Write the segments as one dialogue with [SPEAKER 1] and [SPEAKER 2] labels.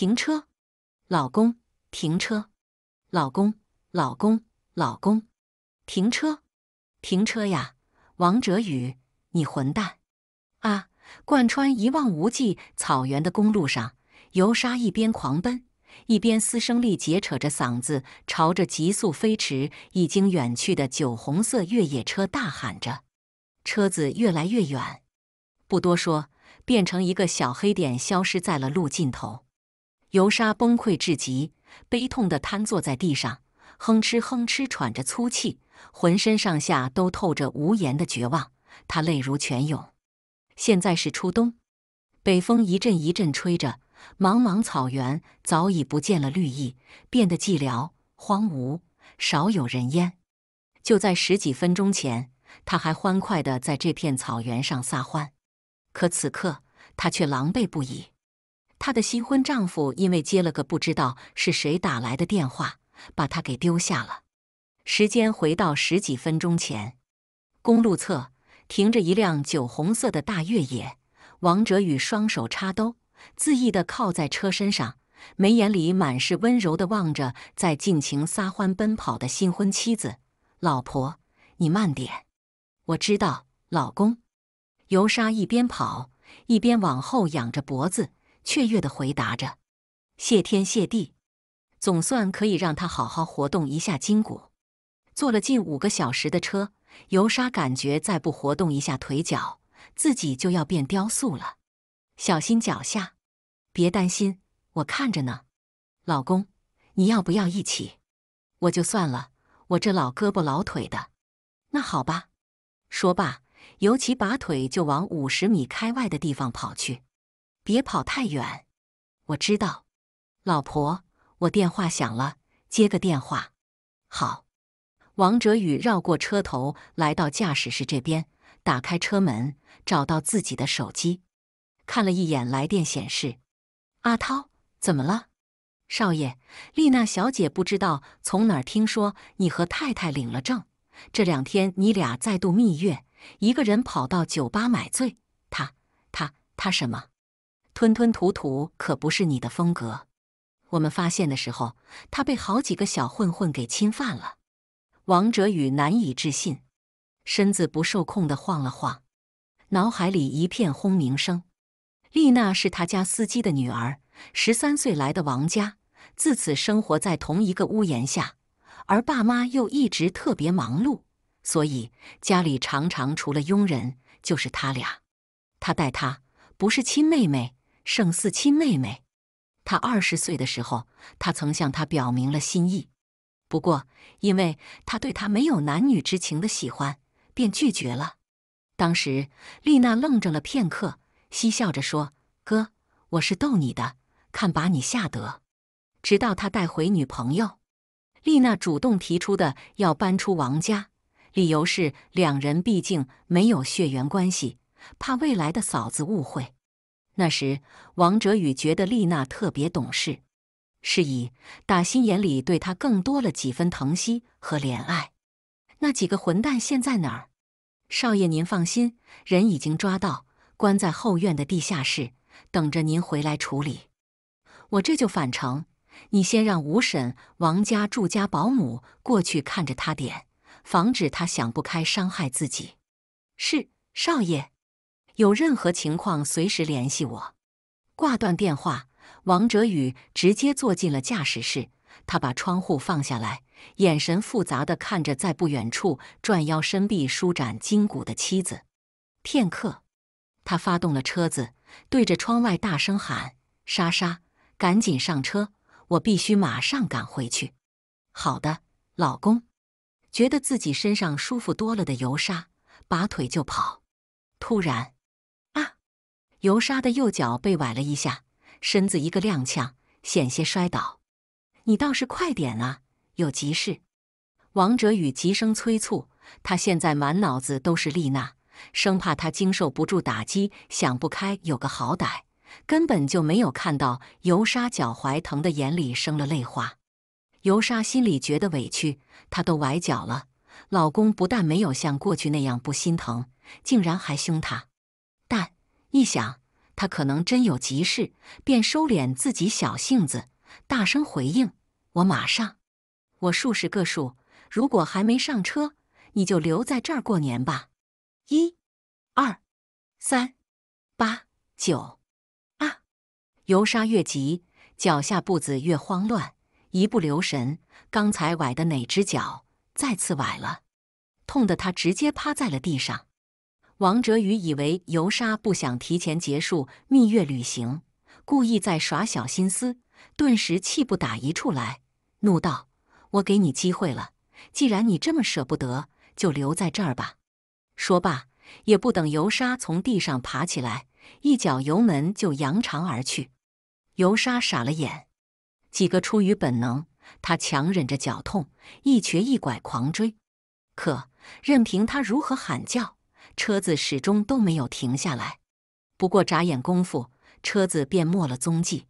[SPEAKER 1] 停车，老公！停车，老公！老公！老公！停车！停车呀，王哲宇，你混蛋！啊！贯穿一望无际草原的公路上，游沙一边狂奔，一边嘶声力竭、扯着嗓子朝着急速飞驰、已经远去的酒红色越野车大喊着。车子越来越远，不多说，变成一个小黑点，消失在了路尽头。尤莎崩溃至极，悲痛地瘫坐在地上，哼哧哼哧喘着粗气，浑身上下都透着无言的绝望。他泪如泉涌。现在是初冬，北风一阵一阵吹着，茫茫草原早已不见了绿意，变得寂寥荒芜，少有人烟。就在十几分钟前，他还欢快地在这片草原上撒欢，可此刻他却狼狈不已。她的新婚丈夫因为接了个不知道是谁打来的电话，把她给丢下了。时间回到十几分钟前，公路侧停着一辆酒红色的大越野。王哲宇双手插兜，恣意地靠在车身上，眉眼里满是温柔地望着在尽情撒欢奔跑的新婚妻子。老婆，你慢点。我知道，老公。尤莎一边跑一边往后仰着脖子。雀跃的回答着：“谢天谢地，总算可以让他好好活动一下筋骨。坐了近五个小时的车，尤莎感觉再不活动一下腿脚，自己就要变雕塑了。小心脚下，别担心，我看着呢。老公，你要不要一起？我就算了，我这老胳膊老腿的。那好吧。”说罢，尤其拔腿就往五十米开外的地方跑去。别跑太远，我知道，老婆，我电话响了，接个电话。好，王哲宇绕过车头，来到驾驶室这边，打开车门，找到自己的手机，看了一眼来电显示，阿涛，怎么了？少爷，丽娜小姐不知道从哪儿听说你和太太领了证，这两天你俩再度蜜月，一个人跑到酒吧买醉，他，他，他什么？吞吞吐吐可不是你的风格。我们发现的时候，他被好几个小混混给侵犯了。王哲宇难以置信，身子不受控的晃了晃，脑海里一片轰鸣声。丽娜是他家司机的女儿，十三岁来的王家，自此生活在同一个屋檐下，而爸妈又一直特别忙碌，所以家里常常除了佣人就是他俩。他带她，不是亲妹妹。胜似亲妹妹。他二十岁的时候，他曾向她表明了心意，不过因为他对她没有男女之情的喜欢，便拒绝了。当时，丽娜愣怔了片刻，嬉笑着说：“哥，我是逗你的，看把你吓得。”直到他带回女朋友，丽娜主动提出的要搬出王家，理由是两人毕竟没有血缘关系，怕未来的嫂子误会。那时，王哲宇觉得丽娜特别懂事，是以打心眼里对她更多了几分疼惜和怜爱。那几个混蛋现在哪儿？少爷，您放心，人已经抓到，关在后院的地下室，等着您回来处理。我这就返程，你先让吴婶、王家住家保姆过去看着他点，防止他想不开伤害自己。是，少爷。有任何情况，随时联系我。挂断电话，王哲宇直接坐进了驾驶室。他把窗户放下来，眼神复杂的看着在不远处转腰伸臂、舒展筋骨的妻子。片刻，他发动了车子，对着窗外大声喊：“莎莎，赶紧上车，我必须马上赶回去！”“好的，老公。”觉得自己身上舒服多了的尤莎，拔腿就跑。突然，尤莎的右脚被崴了一下，身子一个踉跄，险些摔倒。你倒是快点啊，有急事！王哲宇急声催促。他现在满脑子都是丽娜，生怕她经受不住打击，想不开有个好歹，根本就没有看到尤莎脚踝疼的眼里生了泪花。尤莎心里觉得委屈，她都崴脚了，老公不但没有像过去那样不心疼，竟然还凶她。但一想，他可能真有急事，便收敛自己小性子，大声回应：“我马上，我数十个数，如果还没上车，你就留在这儿过年吧。”一、二、三、八、九啊！游沙越急，脚下步子越慌乱，一不留神，刚才崴的哪只脚再次崴了，痛得他直接趴在了地上。王哲宇以为尤莎不想提前结束蜜月旅行，故意在耍小心思，顿时气不打一处来，怒道：“我给你机会了，既然你这么舍不得，就留在这儿吧。”说罢，也不等尤莎从地上爬起来，一脚油门就扬长而去。尤莎傻了眼，几个出于本能，他强忍着脚痛，一瘸一拐狂追，可任凭他如何喊叫。车子始终都没有停下来，不过眨眼功夫，车子便没了踪迹。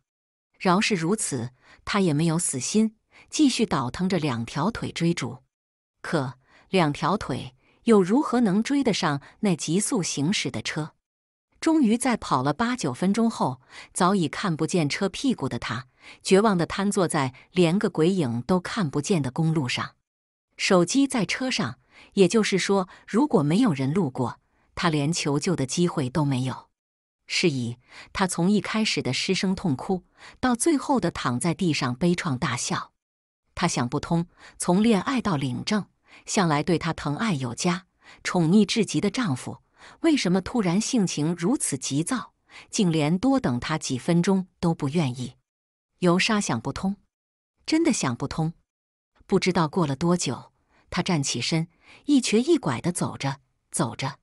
[SPEAKER 1] 饶是如此，他也没有死心，继续倒腾着两条腿追逐。可两条腿又如何能追得上那急速行驶的车？终于在跑了八九分钟后，早已看不见车屁股的他，绝望地瘫坐在连个鬼影都看不见的公路上。手机在车上。也就是说，如果没有人路过，他连求救的机会都没有。是以，他从一开始的失声痛哭，到最后的躺在地上悲怆大笑。她想不通，从恋爱到领证，向来对她疼爱有加、宠溺至极的丈夫，为什么突然性情如此急躁，竟连多等她几分钟都不愿意？尤莎想不通，真的想不通。不知道过了多久，她站起身。一瘸一拐地走着，走着，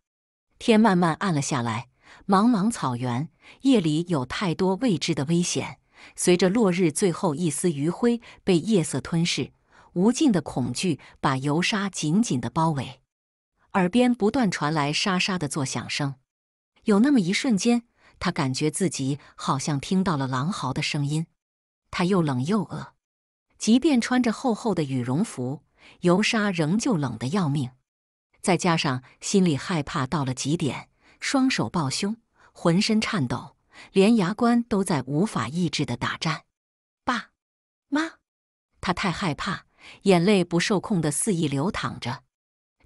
[SPEAKER 1] 天慢慢暗了下来。茫茫草原，夜里有太多未知的危险。随着落日最后一丝余晖被夜色吞噬，无尽的恐惧把游沙紧紧地包围。耳边不断传来沙沙的作响声。有那么一瞬间，他感觉自己好像听到了狼嚎的声音。他又冷又饿，即便穿着厚厚的羽绒服。油沙仍旧冷得要命，再加上心里害怕到了极点，双手抱胸，浑身颤抖，连牙关都在无法抑制的打颤。爸、妈，他太害怕，眼泪不受控的肆意流淌着。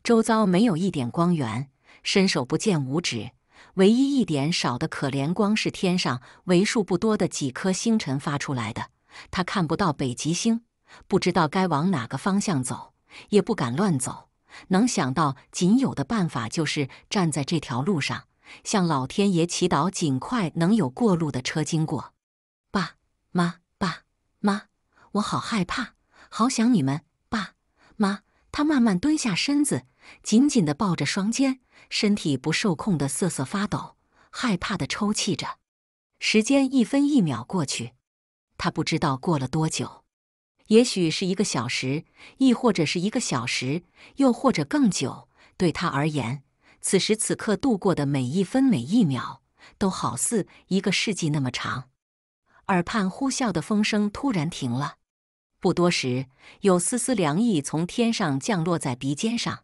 [SPEAKER 1] 周遭没有一点光源，伸手不见五指，唯一一点少的可怜光是天上为数不多的几颗星辰发出来的，他看不到北极星。不知道该往哪个方向走，也不敢乱走。能想到仅有的办法就是站在这条路上，向老天爷祈祷，尽快能有过路的车经过。爸妈，爸妈，我好害怕，好想你们。爸妈，他慢慢蹲下身子，紧紧地抱着双肩，身体不受控的瑟瑟发抖，害怕的抽泣着。时间一分一秒过去，他不知道过了多久。也许是一个小时，亦或者是一个小时，又或者更久。对他而言，此时此刻度过的每一分每一秒，都好似一个世纪那么长。耳畔呼啸的风声突然停了，不多时，有丝丝凉意从天上降落在鼻尖上。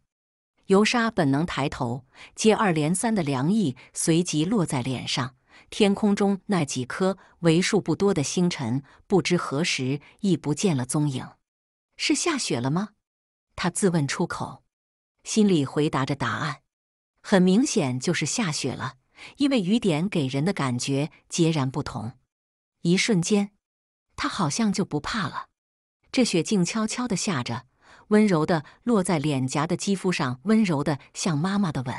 [SPEAKER 1] 尤莎本能抬头，接二连三的凉意随即落在脸上。天空中那几颗为数不多的星辰，不知何时亦不见了踪影。是下雪了吗？他自问出口，心里回答着答案。很明显就是下雪了，因为雨点给人的感觉截然不同。一瞬间，他好像就不怕了。这雪静悄悄地下着，温柔地落在脸颊的肌肤上，温柔的像妈妈的吻，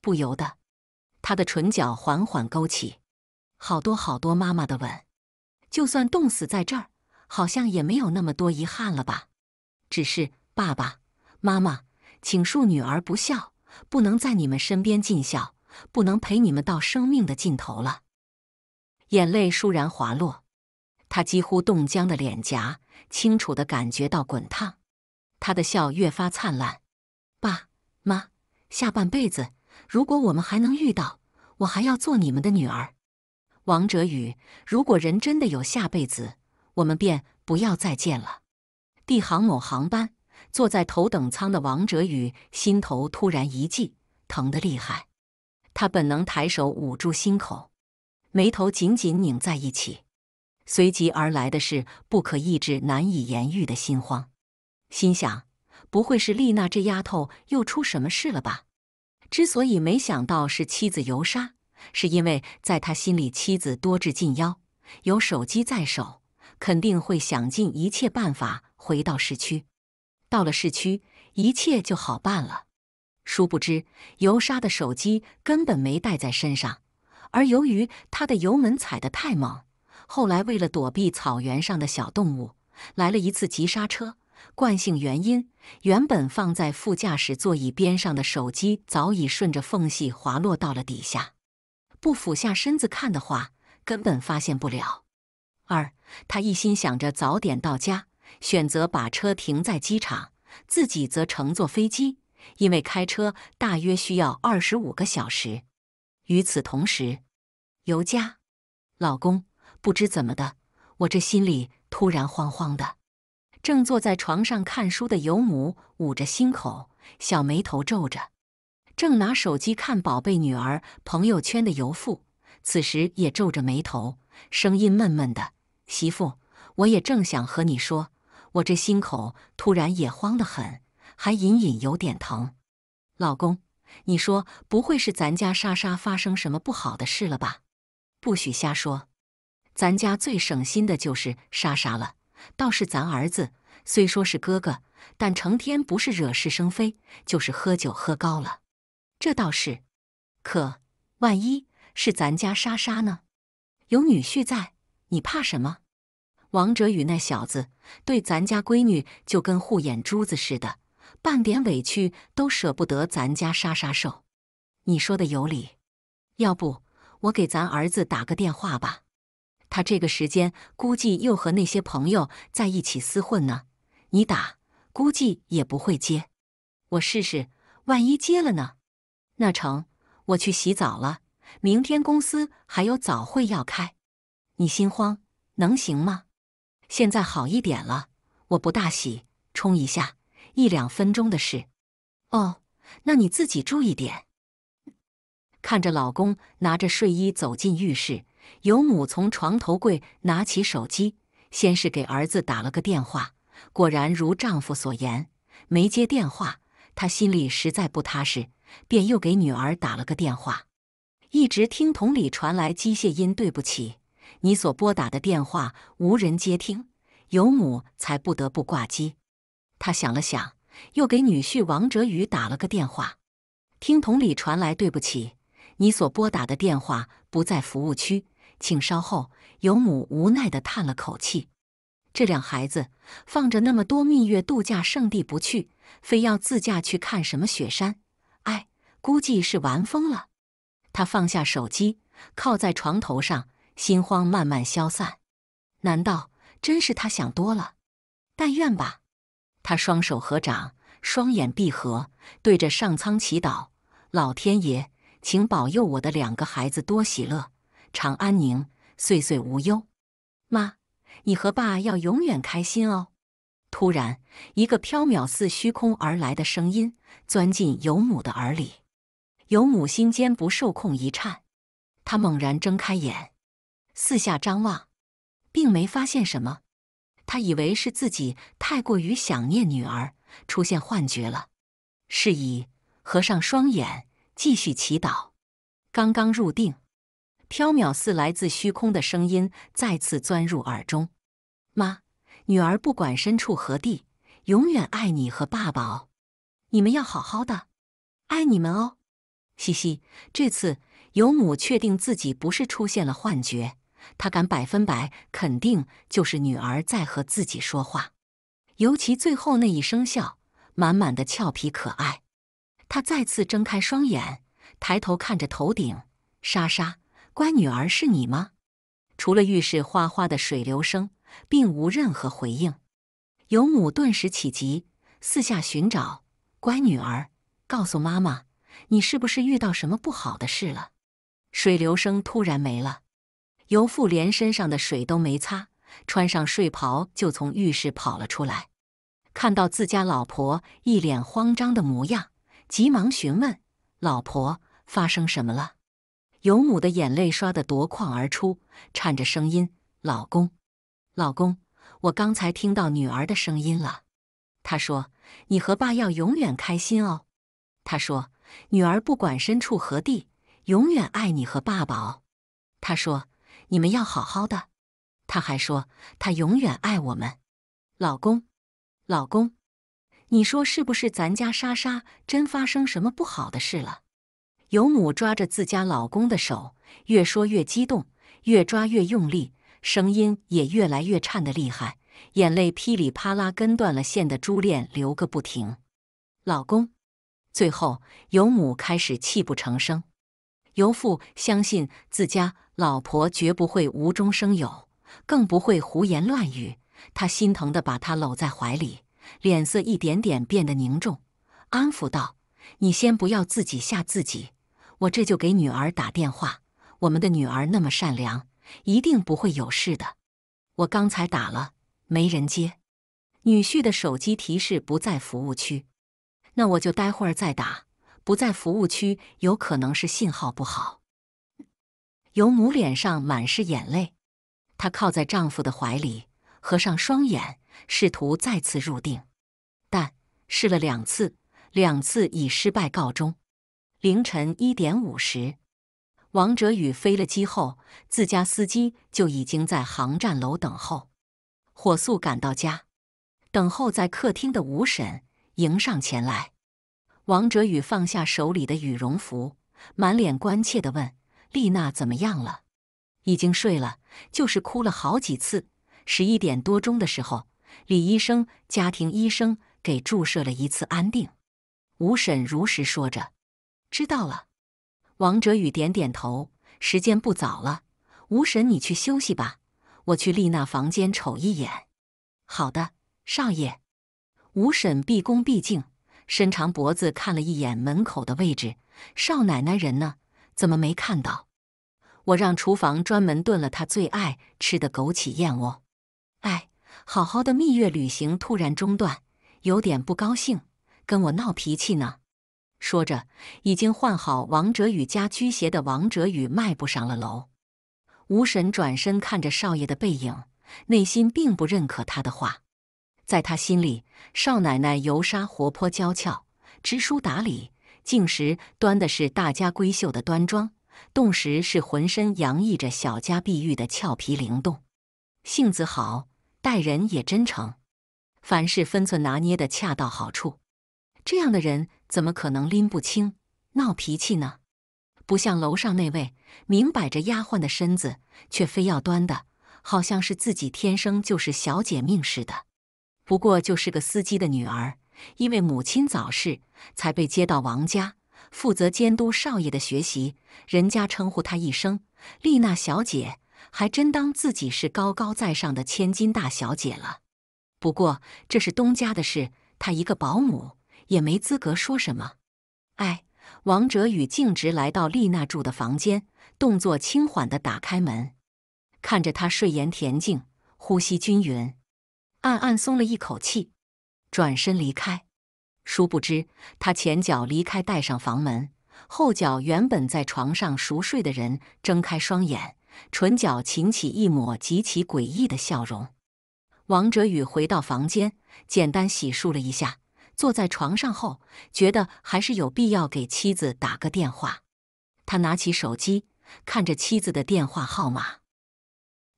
[SPEAKER 1] 不由得。他的唇角缓缓勾起，好多好多妈妈的吻，就算冻死在这儿，好像也没有那么多遗憾了吧？只是爸爸妈妈，请恕女儿不孝，不能在你们身边尽孝，不能陪你们到生命的尽头了。眼泪倏然滑落，他几乎冻僵的脸颊，清楚地感觉到滚烫。他的笑越发灿烂，爸妈，下半辈子。如果我们还能遇到，我还要做你们的女儿，王哲宇。如果人真的有下辈子，我们便不要再见了。帝航某航班，坐在头等舱的王哲宇心头突然一悸，疼得厉害。他本能抬手捂住心口，眉头紧紧拧在一起。随即而来的是不可抑制、难以言喻的心慌，心想：不会是丽娜这丫头又出什么事了吧？之所以没想到是妻子尤沙，是因为在他心里，妻子多智近妖，有手机在手，肯定会想尽一切办法回到市区。到了市区，一切就好办了。殊不知，尤沙的手机根本没带在身上，而由于他的油门踩得太猛，后来为了躲避草原上的小动物，来了一次急刹车。惯性原因，原本放在副驾驶座椅边上的手机早已顺着缝隙滑落到了底下，不俯下身子看的话，根本发现不了。二，他一心想着早点到家，选择把车停在机场，自己则乘坐飞机，因为开车大约需要二十五个小时。与此同时，尤佳，老公，不知怎么的，我这心里突然慌慌的。正坐在床上看书的尤母捂着心口，小眉头皱着；正拿手机看宝贝女儿朋友圈的尤父，此时也皱着眉头，声音闷闷的：“媳妇，我也正想和你说，我这心口突然也慌得很，还隐隐有点疼。老公，你说不会是咱家莎莎发生什么不好的事了吧？不许瞎说，咱家最省心的就是莎莎了。”倒是咱儿子，虽说是哥哥，但成天不是惹是生非，就是喝酒喝高了。这倒是，可万一是咱家莎莎呢？有女婿在，你怕什么？王哲宇那小子对咱家闺女就跟护眼珠子似的，半点委屈都舍不得咱家莎莎受。你说的有理，要不我给咱儿子打个电话吧。他这个时间估计又和那些朋友在一起厮混呢，你打估计也不会接，我试试，万一接了呢？那成，我去洗澡了，明天公司还有早会要开，你心慌能行吗？现在好一点了，我不大洗，冲一下，一两分钟的事。哦，那你自己注意点。看着老公拿着睡衣走进浴室。尤母从床头柜拿起手机，先是给儿子打了个电话，果然如丈夫所言，没接电话。她心里实在不踏实，便又给女儿打了个电话，一直听筒里传来机械音：“对不起，你所拨打的电话无人接听。”尤母才不得不挂机。她想了想，又给女婿王哲宇打了个电话，听筒里传来：“对不起，你所拨打的电话不在服务区。”请稍后。尤母无奈地叹了口气，这两孩子放着那么多蜜月度假胜地不去，非要自驾去看什么雪山，哎，估计是玩疯了。她放下手机，靠在床头上，心慌慢慢消散。难道真是他想多了？但愿吧。他双手合掌，双眼闭合，对着上苍祈祷：“老天爷，请保佑我的两个孩子多喜乐。”常安宁，岁岁无忧。妈，你和爸要永远开心哦。突然，一个飘渺似虚空而来的声音钻进尤母的耳里，尤母心间不受控一颤，她猛然睁开眼，四下张望，并没发现什么。她以为是自己太过于想念女儿，出现幻觉了，是以合上双眼继续祈祷。刚刚入定。缥缈似来自虚空的声音再次钻入耳中。妈，女儿不管身处何地，永远爱你和爸爸哦。你们要好好的，爱你们哦。嘻嘻，这次尤母确定自己不是出现了幻觉，她敢百分百肯定就是女儿在和自己说话。尤其最后那一声笑，满满的俏皮可爱。她再次睁开双眼，抬头看着头顶，莎莎。乖女儿是你吗？除了浴室哗哗的水流声，并无任何回应。尤母顿时起急，四下寻找。乖女儿，告诉妈妈，你是不是遇到什么不好的事了？水流声突然没了。尤父连身上的水都没擦，穿上睡袍就从浴室跑了出来。看到自家老婆一脸慌张的模样，急忙询问：“老婆，发生什么了？”尤母的眼泪刷的夺眶而出，颤着声音：“老公，老公，我刚才听到女儿的声音了。她说：‘你和爸要永远开心哦。’她说：‘女儿不管身处何地，永远爱你和爸爸哦。她说：‘你们要好好的。’她还说：‘她永远爱我们。’老公，老公，你说是不是咱家莎莎真发生什么不好的事了？”尤母抓着自家老公的手，越说越激动，越抓越用力，声音也越来越颤得厉害，眼泪噼里啪啦跟断了线的珠链流个不停。老公，最后尤母开始泣不成声。尤父相信自家老婆绝不会无中生有，更不会胡言乱语。他心疼的把她搂在怀里，脸色一点点变得凝重，安抚道：“你先不要自己吓自己。”我这就给女儿打电话。我们的女儿那么善良，一定不会有事的。我刚才打了，没人接。女婿的手机提示不在服务区。那我就待会儿再打。不在服务区，有可能是信号不好。尤母脸上满是眼泪，她靠在丈夫的怀里，合上双眼，试图再次入定，但试了两次，两次以失败告终。凌晨一点五十，王哲宇飞了机后，自家司机就已经在航站楼等候，火速赶到家。等候在客厅的吴婶迎上前来，王哲宇放下手里的羽绒服，满脸关切地问：“丽娜怎么样了？已经睡了，就是哭了好几次。十一点多钟的时候，李医生（家庭医生）给注射了一次安定。”吴婶如实说着。知道了，王哲宇点点头。时间不早了，吴婶，你去休息吧，我去丽娜房间瞅一眼。好的，少爷。吴婶毕恭毕敬，伸长脖子看了一眼门口的位置。少奶奶人呢？怎么没看到？我让厨房专门炖了她最爱吃的枸杞燕窝。哎，好好的蜜月旅行突然中断，有点不高兴，跟我闹脾气呢。说着，已经换好王哲宇家居鞋的王哲宇迈步上了楼。吴婶转身看着少爷的背影，内心并不认可他的话。在她心里，少奶奶游沙活泼娇俏，知书达理，静时端的是大家闺秀的端庄，动时是浑身洋溢着小家碧玉的俏皮灵动，性子好，待人也真诚，凡事分寸拿捏的恰到好处。这样的人怎么可能拎不清、闹脾气呢？不像楼上那位，明摆着丫鬟的身子，却非要端的好像是自己天生就是小姐命似的。不过就是个司机的女儿，因为母亲早逝，才被接到王家，负责监督少爷的学习。人家称呼她一声“丽娜小姐”，还真当自己是高高在上的千金大小姐了。不过这是东家的事，她一个保姆。也没资格说什么。哎，王哲宇径直来到丽娜住的房间，动作轻缓地打开门，看着她睡颜恬静，呼吸均匀，暗暗松了一口气，转身离开。殊不知，他前脚离开，带上房门，后脚原本在床上熟睡的人睁开双眼，唇角噙起一抹极其诡异的笑容。王哲宇回到房间，简单洗漱了一下。坐在床上后，觉得还是有必要给妻子打个电话。他拿起手机，看着妻子的电话号码，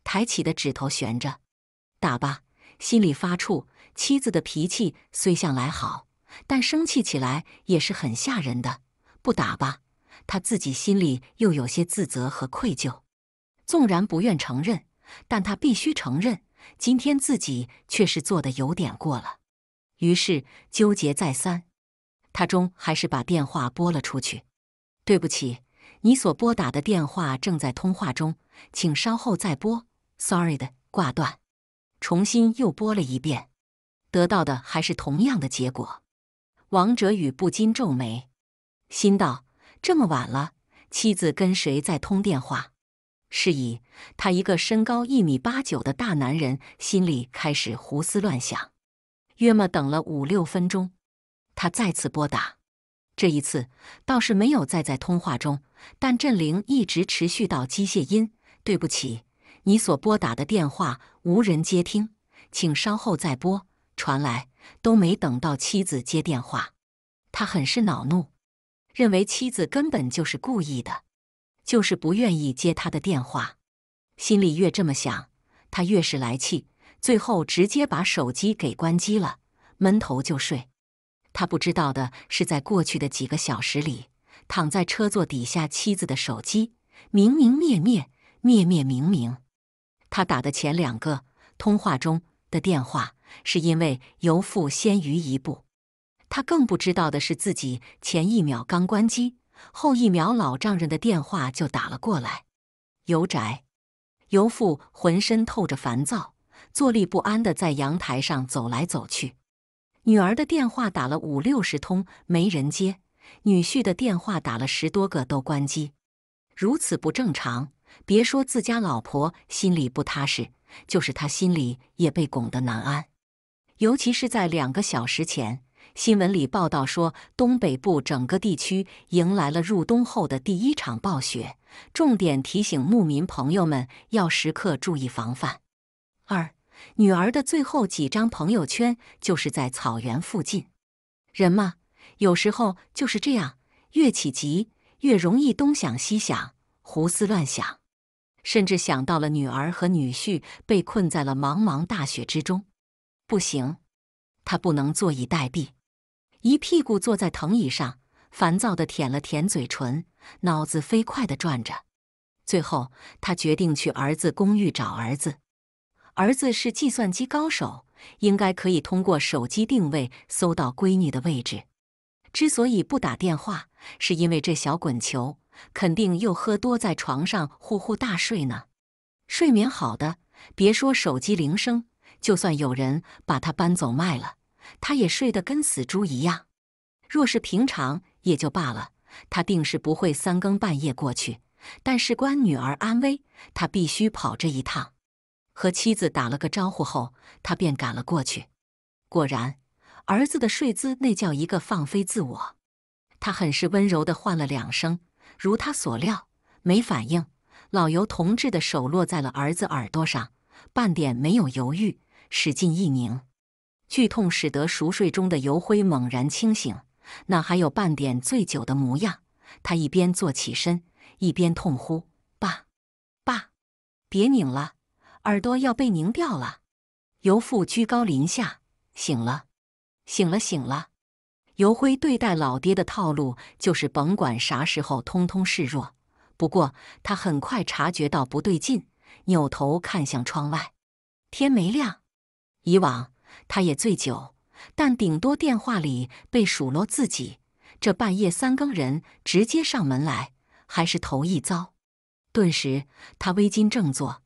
[SPEAKER 1] 抬起的指头悬着，打吧，心里发怵。妻子的脾气虽向来好，但生气起来也是很吓人的。不打吧，他自己心里又有些自责和愧疚。纵然不愿承认，但他必须承认，今天自己却是做的有点过了。于是纠结再三，他终还是把电话拨了出去。对不起，你所拨打的电话正在通话中，请稍后再拨。Sorry 的挂断，重新又拨了一遍，得到的还是同样的结果。王哲宇不禁皱眉，心道：这么晚了，妻子跟谁在通电话？是以他一个身高一米八九的大男人，心里开始胡思乱想。约莫等了五六分钟，他再次拨打，这一次倒是没有再在通话中，但振铃一直持续到机械音：“对不起，你所拨打的电话无人接听，请稍后再拨。”传来都没等到妻子接电话，他很是恼怒，认为妻子根本就是故意的，就是不愿意接他的电话，心里越这么想，他越是来气。最后直接把手机给关机了，闷头就睡。他不知道的是，在过去的几个小时里，躺在车座底下，妻子的手机明明灭灭，灭灭明明。他打的前两个通话中的电话，是因为尤父先于一步。他更不知道的是，自己前一秒刚关机，后一秒老丈人的电话就打了过来。尤宅，尤父浑身透着烦躁。坐立不安地在阳台上走来走去，女儿的电话打了五六十通没人接，女婿的电话打了十多个都关机，如此不正常。别说自家老婆心里不踏实，就是他心里也被拱得难安。尤其是在两个小时前，新闻里报道说东北部整个地区迎来了入冬后的第一场暴雪，重点提醒牧民朋友们要时刻注意防范。二。女儿的最后几张朋友圈就是在草原附近。人嘛，有时候就是这样，越起急越容易东想西想，胡思乱想，甚至想到了女儿和女婿被困在了茫茫大雪之中。不行，他不能坐以待毙。一屁股坐在藤椅上，烦躁的舔了舔嘴唇，脑子飞快的转着。最后，他决定去儿子公寓找儿子。儿子是计算机高手，应该可以通过手机定位搜到闺女的位置。之所以不打电话，是因为这小滚球肯定又喝多，在床上呼呼大睡呢。睡眠好的，别说手机铃声，就算有人把他搬走卖了，他也睡得跟死猪一样。若是平常也就罢了，他定是不会三更半夜过去。但事关女儿安危，他必须跑这一趟。和妻子打了个招呼后，他便赶了过去。果然，儿子的睡姿那叫一个放飞自我。他很是温柔地唤了两声，如他所料，没反应。老尤同志的手落在了儿子耳朵上，半点没有犹豫，使劲一拧。剧痛使得熟睡中的尤辉猛然清醒，哪还有半点醉酒的模样？他一边坐起身，一边痛呼：“爸，爸，别拧了！”耳朵要被拧掉了！尤父居高临下，醒了，醒了，醒了！尤辉对待老爹的套路就是甭管啥时候，通通示弱。不过他很快察觉到不对劲，扭头看向窗外，天没亮。以往他也醉酒，但顶多电话里被数落自己，这半夜三更人直接上门来，还是头一遭。顿时他微惊，正坐。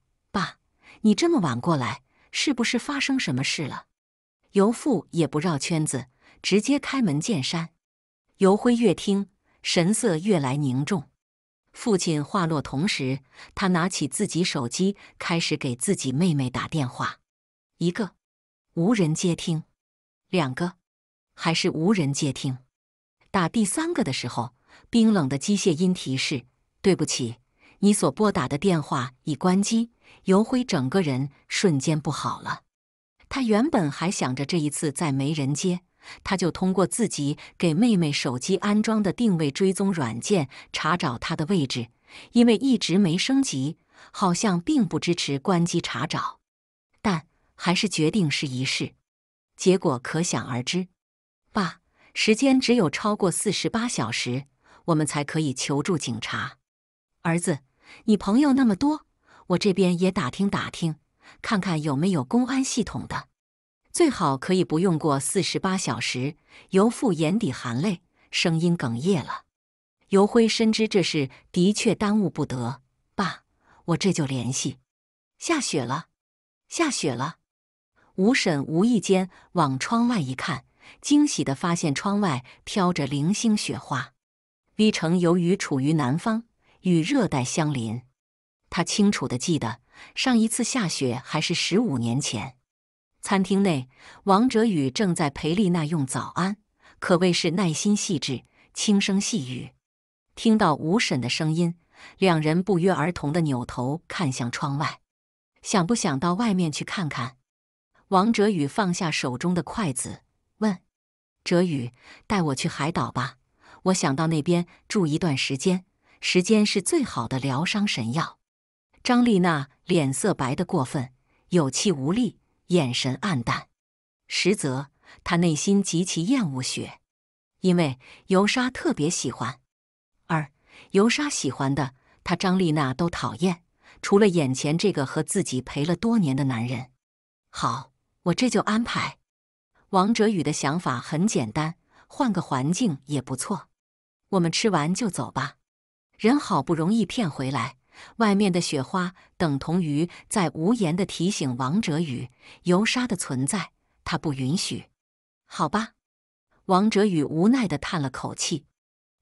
[SPEAKER 1] 你这么晚过来，是不是发生什么事了？尤父也不绕圈子，直接开门见山。尤辉越听，神色越来凝重。父亲话落同时，他拿起自己手机，开始给自己妹妹打电话。一个，无人接听；两个，还是无人接听。打第三个的时候，冰冷的机械音提示：“对不起。”你所拨打的电话已关机。尤辉整个人瞬间不好了。他原本还想着这一次再没人接，他就通过自己给妹妹手机安装的定位追踪软件查找她的位置，因为一直没升级，好像并不支持关机查找，但还是决定试一试。结果可想而知。爸，时间只有超过四十八小时，我们才可以求助警察。儿子。你朋友那么多，我这边也打听打听，看看有没有公安系统的，最好可以不用过四十八小时。尤父眼底含泪，声音哽咽了。尤辉深知这事的确耽误不得，爸，我这就联系。下雪了，下雪了。吴婶无意间往窗外一看，惊喜地发现窗外飘着零星雪花。历城由于处于南方。与热带相邻，他清楚的记得上一次下雪还是十五年前。餐厅内，王哲宇正在陪丽娜用早安，可谓是耐心细致，轻声细语。听到吴婶的声音，两人不约而同的扭头看向窗外，想不想到外面去看看？王哲宇放下手中的筷子，问：“哲宇，带我去海岛吧，我想到那边住一段时间。”时间是最好的疗伤神药。张丽娜脸色白得过分，有气无力，眼神暗淡。实则她内心极其厌恶雪，因为尤莎特别喜欢。二尤莎喜欢的，她张丽娜都讨厌，除了眼前这个和自己陪了多年的男人。好，我这就安排。王哲宇的想法很简单，换个环境也不错。我们吃完就走吧。人好不容易骗回来，外面的雪花等同于在无言的提醒王哲宇游沙的存在。他不允许，好吧。王哲宇无奈地叹了口气，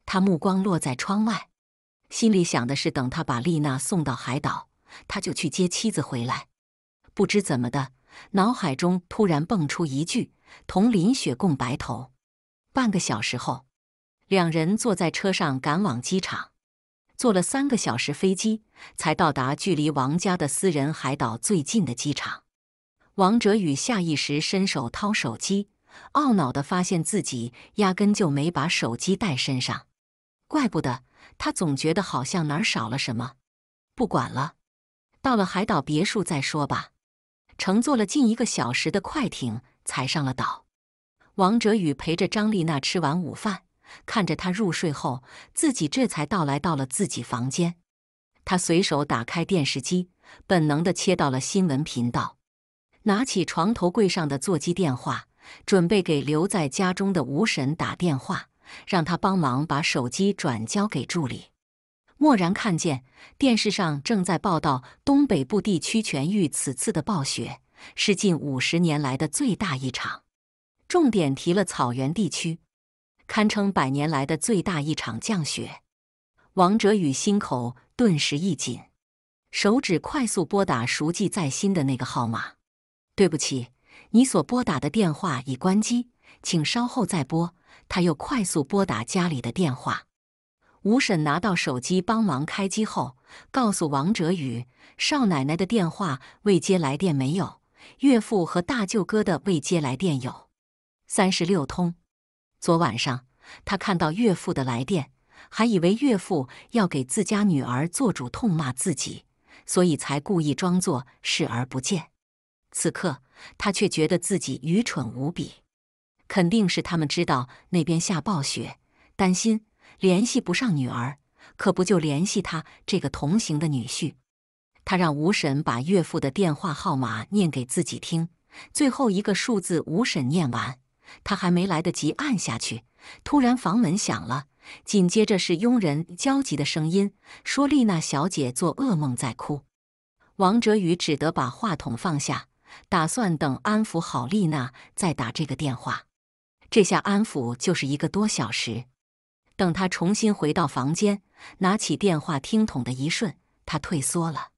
[SPEAKER 1] 他目光落在窗外，心里想的是：等他把丽娜送到海岛，他就去接妻子回来。不知怎么的，脑海中突然蹦出一句“同林雪共白头”。半个小时后，两人坐在车上赶往机场。坐了三个小时飞机，才到达距离王家的私人海岛最近的机场。王哲宇下意识伸手掏手机，懊恼地发现自己压根就没把手机带身上。怪不得他总觉得好像哪儿少了什么。不管了，到了海岛别墅再说吧。乘坐了近一个小时的快艇才上了岛。王哲宇陪着张丽娜吃完午饭。看着他入睡后，自己这才到来到了自己房间。他随手打开电视机，本能的切到了新闻频道，拿起床头柜上的座机电话，准备给留在家中的吴婶打电话，让他帮忙把手机转交给助理。蓦然看见电视上正在报道东北部地区全域此次的暴雪是近五十年来的最大一场，重点提了草原地区。堪称百年来的最大一场降雪，王哲宇心口顿时一紧，手指快速拨打熟记在心的那个号码。对不起，你所拨打的电话已关机，请稍后再拨。他又快速拨打家里的电话。吴婶拿到手机帮忙开机后，告诉王哲宇：“少奶奶的电话未接来电没有，岳父和大舅哥的未接来电有三十六通。”昨晚上，他看到岳父的来电，还以为岳父要给自家女儿做主，痛骂自己，所以才故意装作视而不见。此刻，他却觉得自己愚蠢无比。肯定是他们知道那边下暴雪，担心联系不上女儿，可不就联系他这个同行的女婿？他让吴婶把岳父的电话号码念给自己听，最后一个数字，吴婶念完。他还没来得及按下去，突然房门响了，紧接着是佣人焦急的声音，说：“丽娜小姐做噩梦在哭。”王哲宇只得把话筒放下，打算等安抚好丽娜再打这个电话。这下安抚就是一个多小时。等他重新回到房间，拿起电话听筒的一瞬，他退缩了。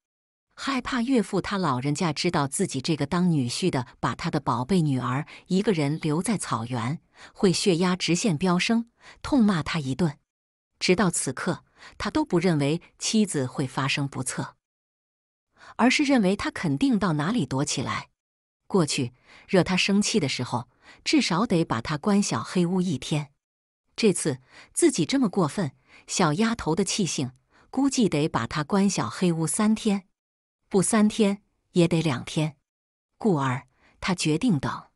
[SPEAKER 1] 害怕岳父他老人家知道自己这个当女婿的把他的宝贝女儿一个人留在草原，会血压直线飙升，痛骂他一顿。直到此刻，他都不认为妻子会发生不测，而是认为他肯定到哪里躲起来。过去惹他生气的时候，至少得把他关小黑屋一天。这次自己这么过分，小丫头的气性，估计得把他关小黑屋三天。不三天也得两天，故而他决定等。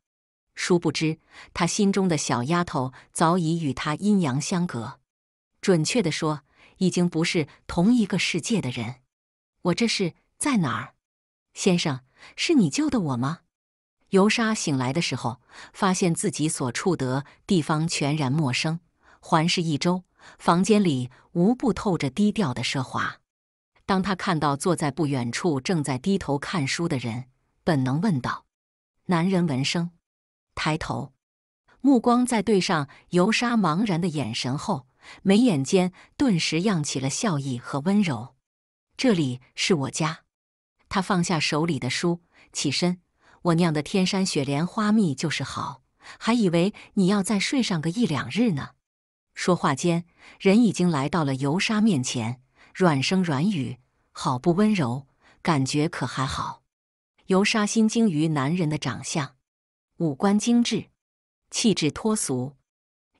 [SPEAKER 1] 殊不知，他心中的小丫头早已与他阴阳相隔，准确的说，已经不是同一个世界的人。我这是在哪儿？先生，是你救的我吗？尤莎醒来的时候，发现自己所处的地方全然陌生，环视一周，房间里无不透着低调的奢华。当他看到坐在不远处正在低头看书的人，本能问道：“男人闻声抬头，目光在对上尤沙茫然的眼神后，眉眼间顿时漾起了笑意和温柔。这里是我家。”他放下手里的书，起身：“我酿的天山雪莲花蜜就是好，还以为你要再睡上个一两日呢。”说话间，人已经来到了尤沙面前。软声软语，好不温柔，感觉可还好。尤杀心惊于男人的长相，五官精致，气质脱俗，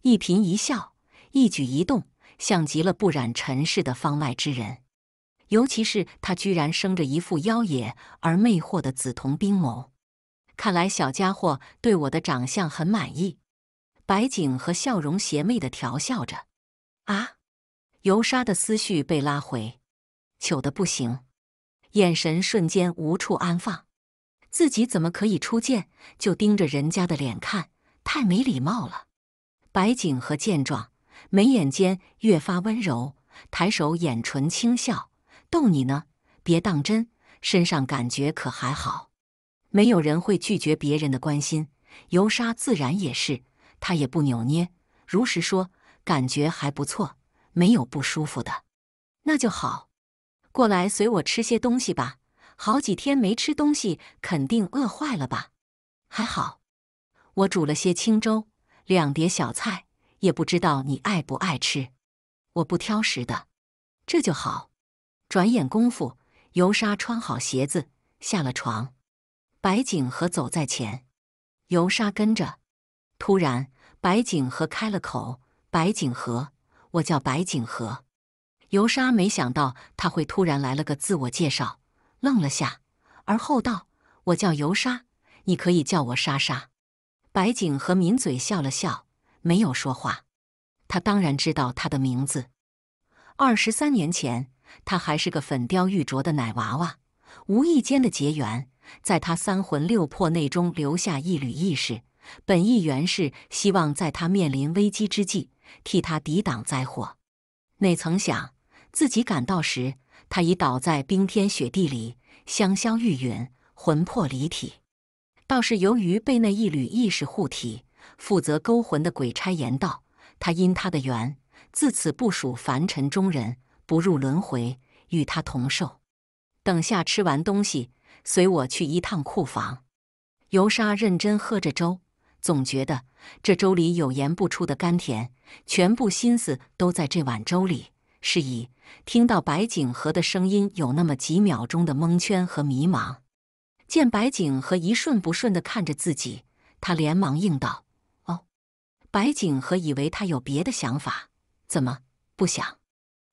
[SPEAKER 1] 一颦一笑，一举一动，像极了不染尘世的方外之人。尤其是他居然生着一副妖冶而魅惑的紫瞳冰眸，看来小家伙对我的长相很满意。白景和笑容邪魅的调笑着，啊。尤沙的思绪被拉回，糗的不行，眼神瞬间无处安放。自己怎么可以初见就盯着人家的脸看？太没礼貌了。白景和见状，眉眼间越发温柔，抬手掩唇轻笑，逗你呢，别当真。身上感觉可还好？没有人会拒绝别人的关心，尤沙自然也是。他也不扭捏，如实说，感觉还不错。没有不舒服的，那就好。过来随我吃些东西吧，好几天没吃东西，肯定饿坏了吧？还好，我煮了些清粥，两碟小菜，也不知道你爱不爱吃。我不挑食的，这就好。转眼功夫，尤沙穿好鞋子下了床，白景和走在前，尤沙跟着。突然，白景和开了口：“白景和。”我叫白景和，尤莎没想到他会突然来了个自我介绍，愣了下，而后道：“我叫尤莎，你可以叫我莎莎。”白景和抿嘴笑了笑，没有说话。他当然知道他的名字。二十三年前，他还是个粉雕玉琢的奶娃娃，无意间的结缘，在他三魂六魄内中留下一缕意识。本意原是希望在他面临危机之际。替他抵挡灾祸，哪曾想自己赶到时，他已倒在冰天雪地里，香消玉殒，魂魄离体。倒是由于被那一缕意识护体，负责勾魂的鬼差言道：“他因他的缘，自此不属凡尘中人，不入轮回，与他同寿。”等下吃完东西，随我去一趟库房。尤沙认真喝着粥。总觉得这粥里有言不出的甘甜，全部心思都在这碗粥里。是以听到白景和的声音，有那么几秒钟的蒙圈和迷茫。见白景和一瞬不瞬的看着自己，他连忙应道：“哦。”白景和以为他有别的想法，怎么不想？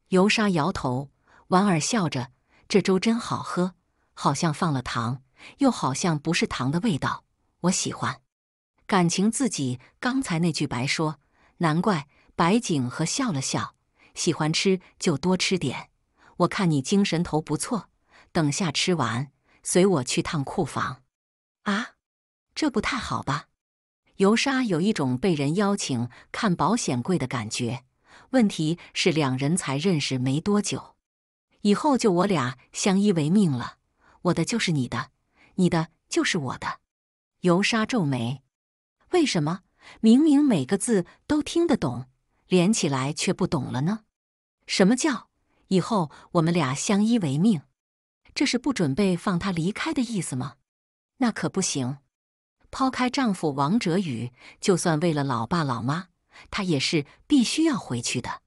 [SPEAKER 1] 尤莎摇头，莞尔笑着：“这粥真好喝，好像放了糖，又好像不是糖的味道。我喜欢。”感情自己刚才那句白说，难怪白景和笑了笑。喜欢吃就多吃点。我看你精神头不错，等下吃完随我去趟库房。啊，这不太好吧？尤沙有一种被人邀请看保险柜的感觉。问题是两人才认识没多久，以后就我俩相依为命了。我的就是你的，你的就是我的。尤沙皱眉。为什么明明每个字都听得懂，连起来却不懂了呢？什么叫以后我们俩相依为命？这是不准备放他离开的意思吗？那可不行！抛开丈夫王哲宇，就算为了老爸老妈，他也是必须要回去的。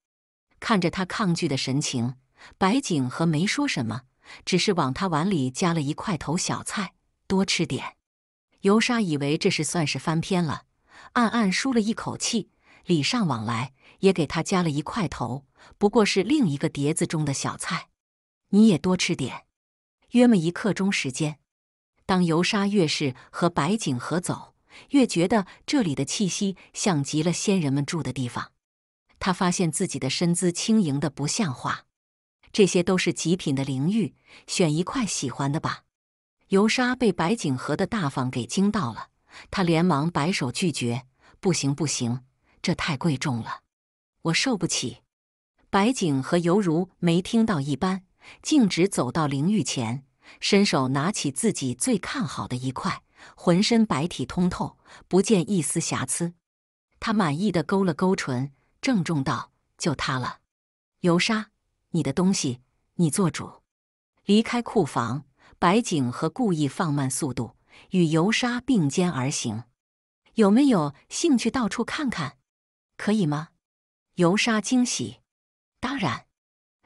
[SPEAKER 1] 看着他抗拒的神情，白景和没说什么，只是往他碗里加了一块头小菜，多吃点。尤沙以为这是算是翻篇了，暗暗舒了一口气。礼尚往来，也给他夹了一块头，不过是另一个碟子中的小菜。你也多吃点。约么一刻钟时间，当尤沙越是和白景和走，越觉得这里的气息像极了仙人们住的地方。他发现自己的身姿轻盈的不像话。这些都是极品的灵玉，选一块喜欢的吧。尤沙被白景和的大方给惊到了，他连忙摆手拒绝：“不行不行，这太贵重了，我受不起。”白景和犹如没听到一般，径直走到淋浴前，伸手拿起自己最看好的一块，浑身白体通透，不见一丝瑕疵。他满意的勾了勾唇，郑重道：“就他了，尤莎，你的东西你做主，离开库房。”白景和故意放慢速度，与游沙并肩而行。有没有兴趣到处看看？可以吗？游沙惊喜。当然。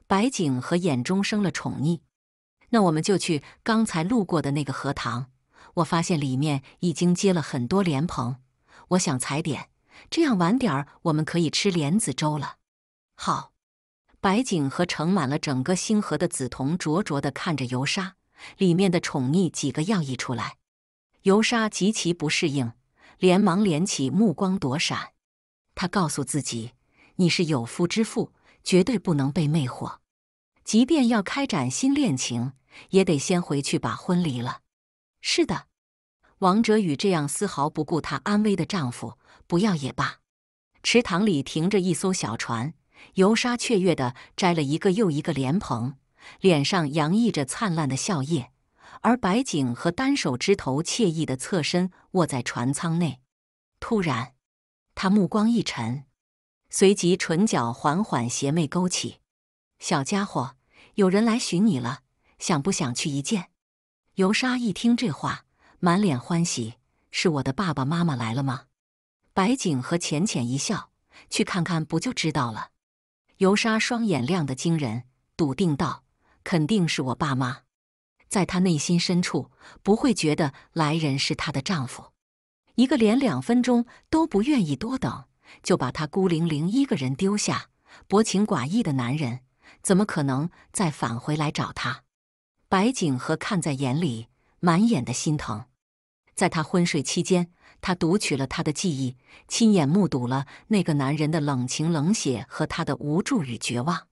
[SPEAKER 1] 白景和眼中生了宠溺。那我们就去刚才路过的那个荷塘。我发现里面已经结了很多莲蓬，我想采点，这样晚点儿我们可以吃莲子粥了。好。白景和盛满了整个星河的紫瞳灼灼地看着游沙。里面的宠溺几个要溢出来，尤莎极其不适应，连忙敛起目光躲闪。她告诉自己：“你是有夫之妇，绝对不能被魅惑。即便要开展新恋情，也得先回去把婚离了。”是的，王哲宇这样丝毫不顾她安危的丈夫，不要也罢。池塘里停着一艘小船，尤莎雀跃地摘了一个又一个莲蓬。脸上洋溢着灿烂的笑靥，而白景和单手支头，惬意地侧身卧在船舱内。突然，他目光一沉，随即唇角缓缓邪魅勾起：“小家伙，有人来寻你了，想不想去一见？”尤莎一听这话，满脸欢喜：“是我的爸爸妈妈来了吗？”白景和浅浅一笑：“去看看不就知道了。”尤莎双眼亮得惊人，笃定道。肯定是我爸妈，在她内心深处不会觉得来人是她的丈夫，一个连两分钟都不愿意多等就把她孤零零一个人丢下、薄情寡义的男人，怎么可能再返回来找她？白景和看在眼里，满眼的心疼。在她昏睡期间，他读取了他的记忆，亲眼目睹了那个男人的冷情冷血和他的无助与绝望。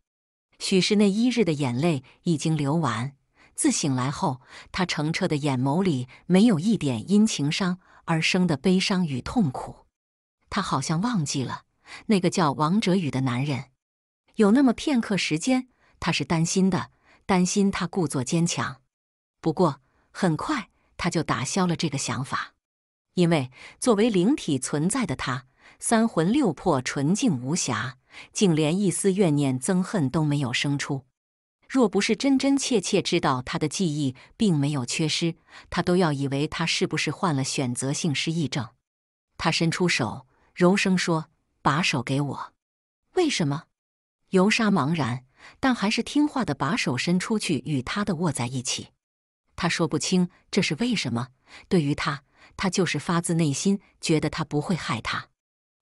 [SPEAKER 1] 许是那一日的眼泪已经流完，自醒来后，他澄澈的眼眸里没有一点因情伤而生的悲伤与痛苦。他好像忘记了那个叫王哲宇的男人。有那么片刻时间，他是担心的，担心他故作坚强。不过很快他就打消了这个想法，因为作为灵体存在的他，三魂六魄纯净无瑕。竟连一丝怨念、憎恨都没有生出。若不是真真切切知道他的记忆并没有缺失，他都要以为他是不是患了选择性失忆症。他伸出手，柔声说：“把手给我。”为什么？尤莎茫然，但还是听话地把手伸出去，与他的握在一起。他说不清这是为什么。对于他，他就是发自内心觉得他不会害他。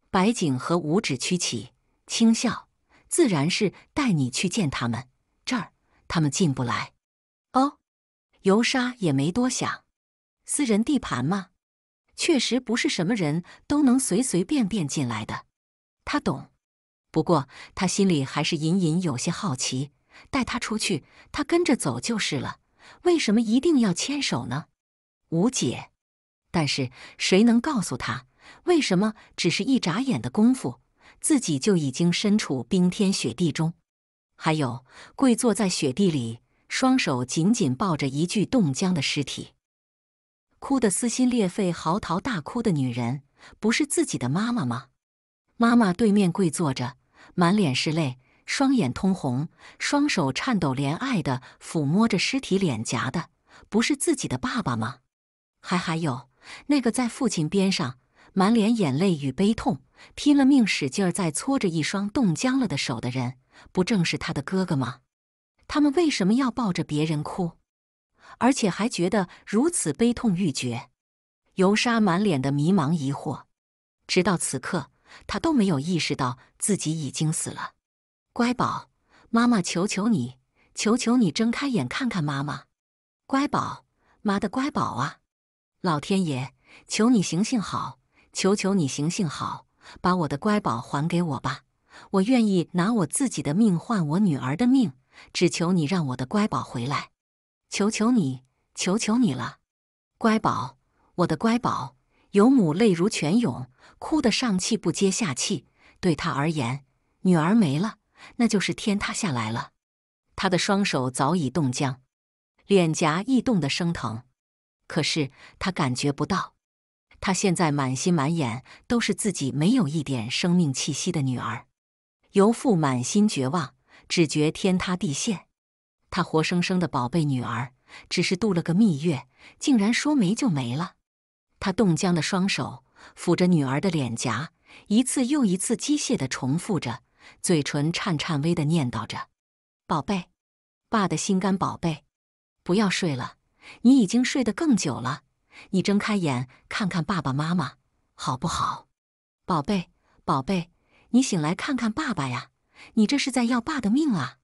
[SPEAKER 1] 白景和五指屈起。轻笑，自然是带你去见他们。这儿，他们进不来。哦，尤莎也没多想，私人地盘嘛，确实不是什么人都能随随便便进来的。他懂。不过他心里还是隐隐有些好奇，带他出去，他跟着走就是了。为什么一定要牵手呢？无解。但是谁能告诉他，为什么只是一眨眼的功夫？自己就已经身处冰天雪地中，还有跪坐在雪地里，双手紧紧抱着一具冻僵的尸体，哭得撕心裂肺、嚎啕大哭的女人，不是自己的妈妈吗？妈妈对面跪坐着，满脸是泪，双眼通红，双手颤抖，怜爱的抚摸着尸体脸颊的，不是自己的爸爸吗？还还有那个在父亲边上。满脸眼泪与悲痛，拼了命使劲儿在搓着一双冻僵了的手的人，不正是他的哥哥吗？他们为什么要抱着别人哭，而且还觉得如此悲痛欲绝？尤莎满脸的迷茫疑惑，直到此刻，他都没有意识到自己已经死了。乖宝，妈妈求求你，求求你睁开眼看看妈妈，乖宝，妈的乖宝啊，老天爷，求你行行好。求求你行行好，把我的乖宝还给我吧！我愿意拿我自己的命换我女儿的命，只求你让我的乖宝回来！求求你，求求你了！乖宝，我的乖宝，有母泪如泉涌，哭得上气不接下气。对她而言，女儿没了，那就是天塌下来了。她的双手早已冻僵，脸颊亦冻得生疼，可是她感觉不到。他现在满心满眼都是自己没有一点生命气息的女儿，尤父满心绝望，只觉天塌地陷。他活生生的宝贝女儿，只是度了个蜜月，竟然说没就没了。他冻僵的双手抚着女儿的脸颊，一次又一次机械的重复着，嘴唇颤颤巍的念叨着：“宝贝，爸的心肝宝贝，不要睡了，你已经睡得更久了。”你睁开眼看看爸爸妈妈，好不好，宝贝？宝贝，你醒来看看爸爸呀！你这是在要爸的命啊！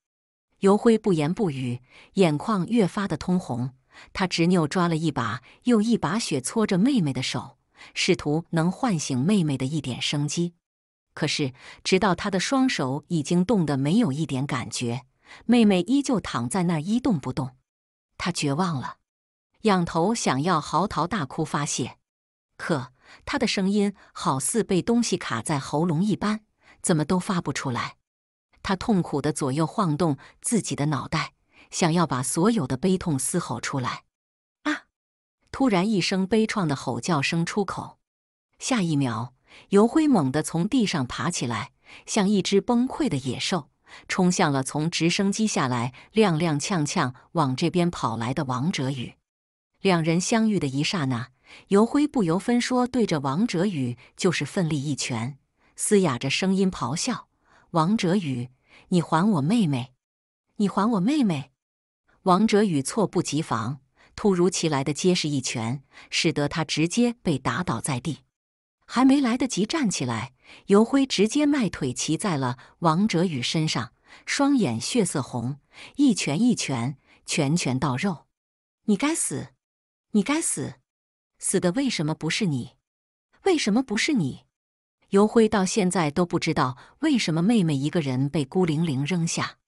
[SPEAKER 1] 尤辉不言不语，眼眶越发的通红。他执拗抓了一把又一把雪搓着妹妹的手，试图能唤醒妹妹的一点生机。可是，直到他的双手已经冻得没有一点感觉，妹妹依旧躺在那儿一动不动。他绝望了。仰头想要嚎啕大哭发泄，可他的声音好似被东西卡在喉咙一般，怎么都发不出来。他痛苦的左右晃动自己的脑袋，想要把所有的悲痛嘶吼出来。啊！突然一声悲怆的吼叫声出口，下一秒，尤辉猛地从地上爬起来，像一只崩溃的野兽，冲向了从直升机下来、踉踉跄跄往这边跑来的王哲宇。两人相遇的一刹那，尤辉不由分说，对着王哲宇就是奋力一拳，嘶哑着声音咆哮：“王哲宇，你还我妹妹！你还我妹妹！”王哲宇措不及防，突如其来的结实一拳，使得他直接被打倒在地，还没来得及站起来，尤辉直接迈腿骑在了王哲宇身上，双眼血色红，一拳一拳，拳拳到肉。“你该死！”你该死！死的为什么不是你？为什么不是你？尤辉到现在都不知道为什么妹妹一个人被孤零零扔下。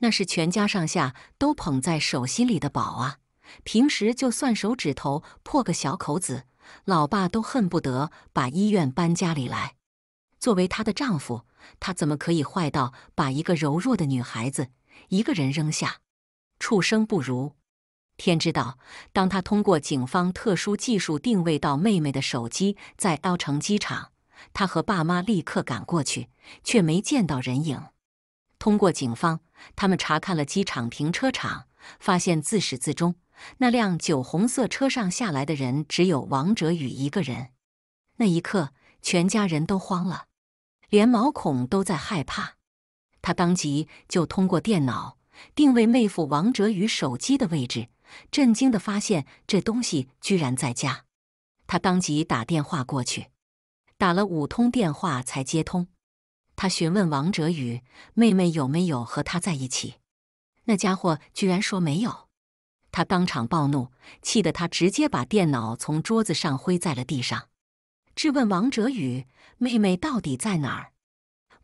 [SPEAKER 1] 那是全家上下都捧在手心里的宝啊！平时就算手指头破个小口子，老爸都恨不得把医院搬家里来。作为她的丈夫，他怎么可以坏到把一个柔弱的女孩子一个人扔下？畜生不如！天知道，当他通过警方特殊技术定位到妹妹的手机在奥城机场，他和爸妈立刻赶过去，却没见到人影。通过警方，他们查看了机场停车场，发现自始至终，那辆酒红色车上下来的人只有王哲宇一个人。那一刻，全家人都慌了，连毛孔都在害怕。他当即就通过电脑定位妹夫王哲宇手机的位置。震惊地发现这东西居然在家，他当即打电话过去，打了五通电话才接通。他询问王哲宇：“妹妹有没有和他在一起？”那家伙居然说没有。他当场暴怒，气得他直接把电脑从桌子上挥在了地上，质问王哲宇：“妹妹到底在哪儿？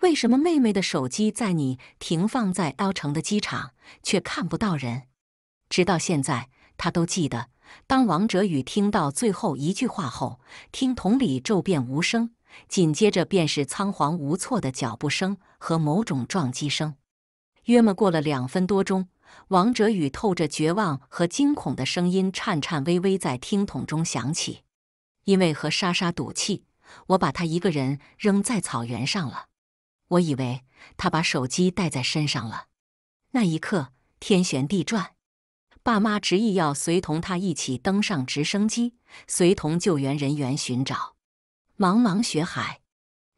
[SPEAKER 1] 为什么妹妹的手机在你停放在 L 城的机场，却看不到人？”直到现在，他都记得，当王哲宇听到最后一句话后，听筒里骤变无声，紧接着便是仓皇无措的脚步声和某种撞击声。约么过了两分多钟，王哲宇透着绝望和惊恐的声音，颤颤巍巍在听筒中响起：“因为和莎莎赌气，我把他一个人扔在草原上了。我以为他把手机带在身上了。”那一刻，天旋地转。爸妈执意要随同他一起登上直升机，随同救援人员寻找茫茫雪海，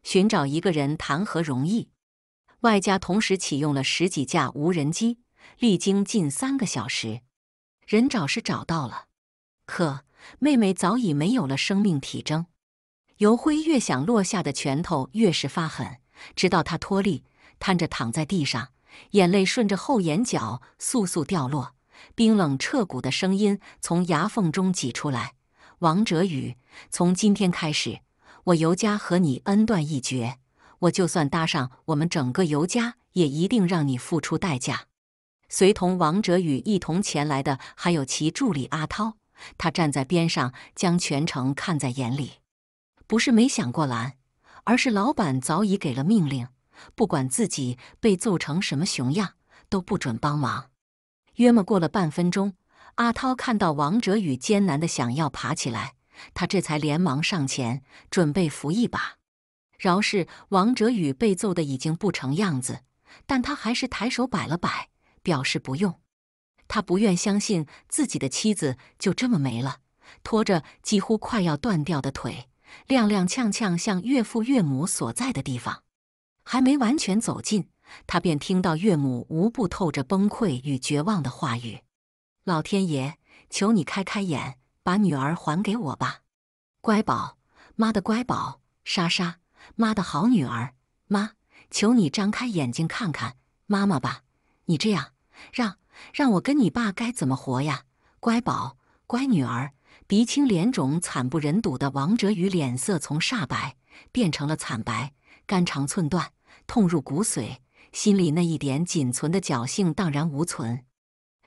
[SPEAKER 1] 寻找一个人谈何容易？外加同时启用了十几架无人机，历经近三个小时，人找是找到了，可妹妹早已没有了生命体征。尤辉越想落下的拳头越是发狠，直到他脱力，瘫着躺在地上，眼泪顺着后眼角簌簌掉落。冰冷彻骨的声音从牙缝中挤出来。王哲宇，从今天开始，我尤家和你恩断义绝。我就算搭上我们整个尤家，也一定让你付出代价。随同王哲宇一同前来的还有其助理阿涛，他站在边上，将全程看在眼里。不是没想过拦，而是老板早已给了命令，不管自己被揍成什么熊样，都不准帮忙。约莫过了半分钟，阿涛看到王哲宇艰难的想要爬起来，他这才连忙上前准备扶一把。饶是王哲宇被揍的已经不成样子，但他还是抬手摆了摆，表示不用。他不愿相信自己的妻子就这么没了，拖着几乎快要断掉的腿，踉踉跄跄向岳父岳母所在的地方，还没完全走近。他便听到岳母无不透着崩溃与绝望的话语：“老天爷，求你开开眼，把女儿还给我吧！乖宝，妈的乖宝，莎莎，妈的好女儿，妈，求你张开眼睛看看妈妈吧！你这样，让让我跟你爸该怎么活呀？乖宝，乖女儿，鼻青脸肿、惨不忍睹的王哲宇脸色从煞白变成了惨白，肝肠寸断，痛入骨髓。”心里那一点仅存的侥幸荡然无存，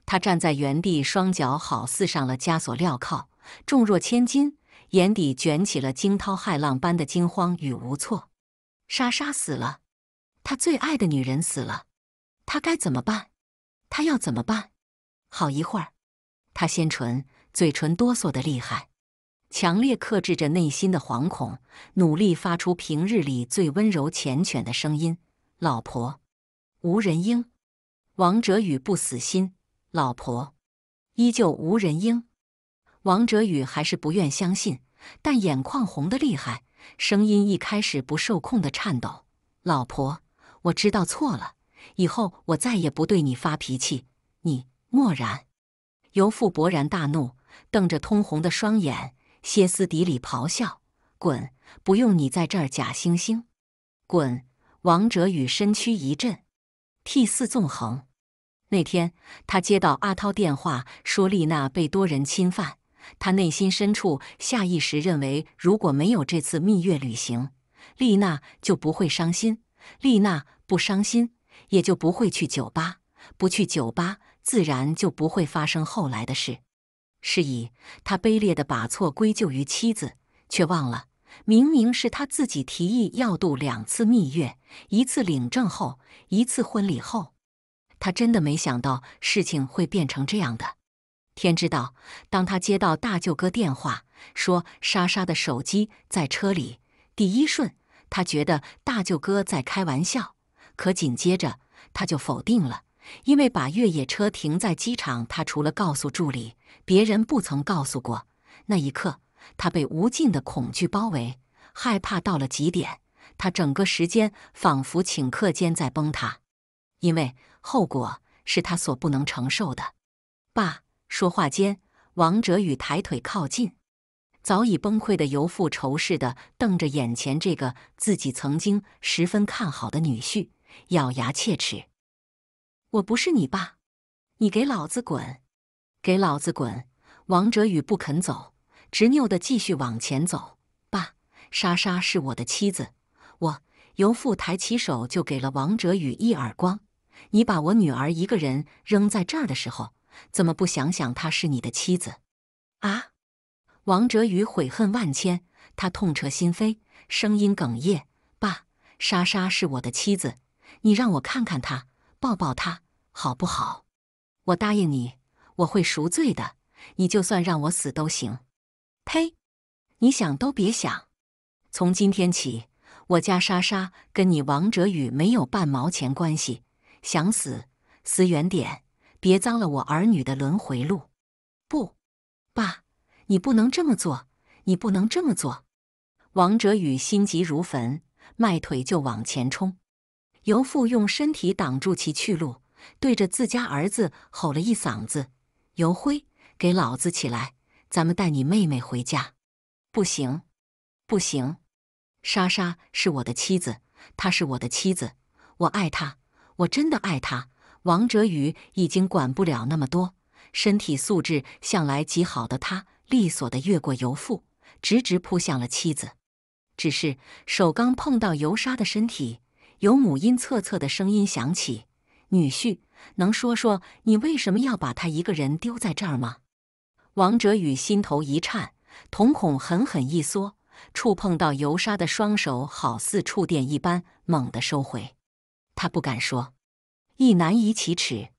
[SPEAKER 1] 他站在原地，双脚好似上了枷锁镣铐，重若千斤，眼底卷起了惊涛骇浪般的惊慌与无措。莎莎死了，他最爱的女人死了，他该怎么办？他要怎么办？好一会儿，他先唇，嘴唇哆嗦的厉害，强烈克制着内心的惶恐，努力发出平日里最温柔缱绻的声音：“老婆。”无人应，王哲宇不死心，老婆依旧无人应，王哲宇还是不愿相信，但眼眶红的厉害，声音一开始不受控的颤抖。老婆，我知道错了，以后我再也不对你发脾气。你漠然，尤父勃然大怒，瞪着通红的双眼，歇斯底里咆哮：“滚！不用你在这儿假惺惺！”滚！王哲宇身躯一震。T 四纵横。那天，他接到阿涛电话，说丽娜被多人侵犯。他内心深处下意识认为，如果没有这次蜜月旅行，丽娜就不会伤心。丽娜不伤心，也就不会去酒吧，不去酒吧，自然就不会发生后来的事。是以，他卑劣地把错归咎于妻子，却忘了。明明是他自己提议要度两次蜜月，一次领证后，一次婚礼后，他真的没想到事情会变成这样的。天知道，当他接到大舅哥电话说莎莎的手机在车里，第一瞬他觉得大舅哥在开玩笑，可紧接着他就否定了，因为把越野车停在机场，他除了告诉助理，别人不曾告诉过。那一刻。他被无尽的恐惧包围，害怕到了极点。他整个时间仿佛顷刻间在崩塌，因为后果是他所不能承受的。爸，说话间，王哲宇抬腿靠近，早已崩溃的尤父仇视的瞪着眼前这个自己曾经十分看好的女婿，咬牙切齿：“我不是你爸，你给老子滚！给老子滚！”王哲宇不肯走。执拗地继续往前走。爸，莎莎是我的妻子。我由父抬起手就给了王哲宇一耳光。你把我女儿一个人扔在这儿的时候，怎么不想想她是你的妻子？啊！王哲宇悔恨万千，他痛彻心扉，声音哽咽。爸，莎莎是我的妻子。你让我看看她，抱抱她，好不好？我答应你，我会赎罪的。你就算让我死都行。呸！你想都别想！从今天起，我家莎莎跟你王哲宇没有半毛钱关系！想死死远点，别脏了我儿女的轮回路！不，爸，你不能这么做！你不能这么做！王哲宇心急如焚，迈腿就往前冲。尤父用身体挡住其去路，对着自家儿子吼了一嗓子：“尤辉，给老子起来！”咱们带你妹妹回家，不行，不行！莎莎是我的妻子，她是我的妻子，我爱她，我真的爱她。王哲宇已经管不了那么多，身体素质向来极好的他，利索的越过尤父，直直扑向了妻子。只是手刚碰到尤莎的身体，尤母阴恻恻的声音响起：“女婿，能说说你为什么要把她一个人丢在这儿吗？”王哲宇心头一颤，瞳孔狠狠一缩，触碰到尤莎的双手好似触电一般，猛地收回。他不敢说，亦难以启齿，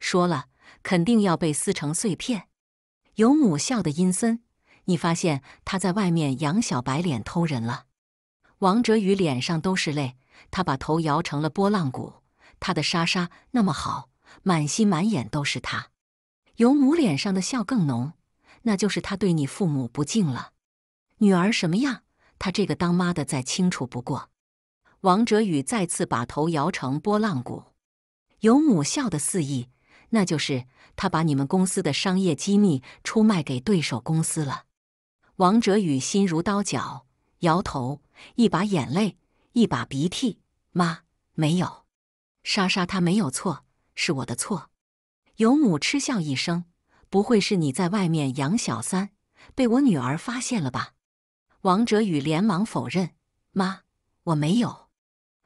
[SPEAKER 1] 说了肯定要被撕成碎片。尤母笑的阴森：“你发现他在外面养小白脸偷人了？”王哲宇脸上都是泪，他把头摇成了拨浪鼓。他的莎莎那么好，满心满眼都是他。尤母脸上的笑更浓，那就是他对你父母不敬了。女儿什么样，他这个当妈的再清楚不过。王哲宇再次把头摇成波浪鼓。尤母笑的肆意，那就是他把你们公司的商业机密出卖给对手公司了。王哲宇心如刀绞，摇头，一把眼泪一把鼻涕，妈没有，莎莎她没有错，是我的错。尤母嗤笑一声：“不会是你在外面养小三，被我女儿发现了吧？”王哲宇连忙否认：“妈，我没有，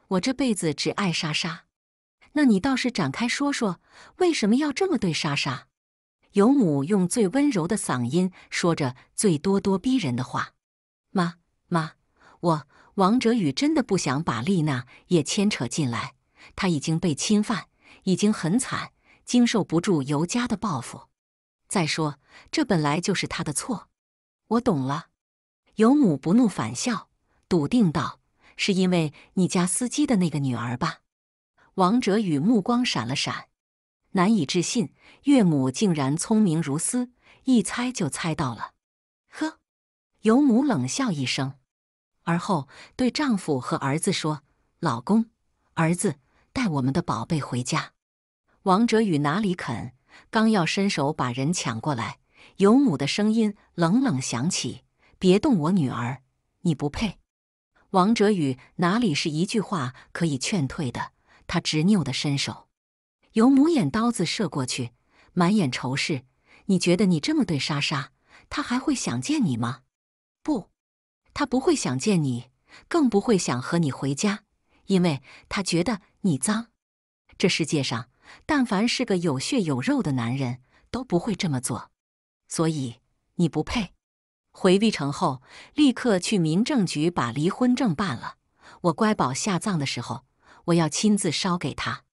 [SPEAKER 1] 我这辈子只爱莎莎。那你倒是展开说说，为什么要这么对莎莎？”尤母用最温柔的嗓音说着最咄咄逼人的话：“妈妈，我王哲宇真的不想把丽娜也牵扯进来，她已经被侵犯，已经很惨。”经受不住尤家的报复，再说这本来就是他的错。我懂了，尤母不怒反笑，笃定道：“是因为你家司机的那个女儿吧？”王哲宇目光闪了闪，难以置信，岳母竟然聪明如斯，一猜就猜到了。呵，尤母冷笑一声，而后对丈夫和儿子说：“老公，儿子，带我们的宝贝回家。”王哲宇哪里肯，刚要伸手把人抢过来，尤母的声音冷冷响起：“别动我女儿，你不配。”王哲宇哪里是一句话可以劝退的，他执拗的伸手。尤母眼刀子射过去，满眼仇视：“你觉得你这么对莎莎，她还会想见你吗？不，她不会想见你，更不会想和你回家，因为她觉得你脏。这世界上……”但凡是个有血有肉的男人，都不会这么做。所以你不配。回毕城后，立刻去民政局把离婚证办了。我乖宝下葬的时候，我要亲自烧给他。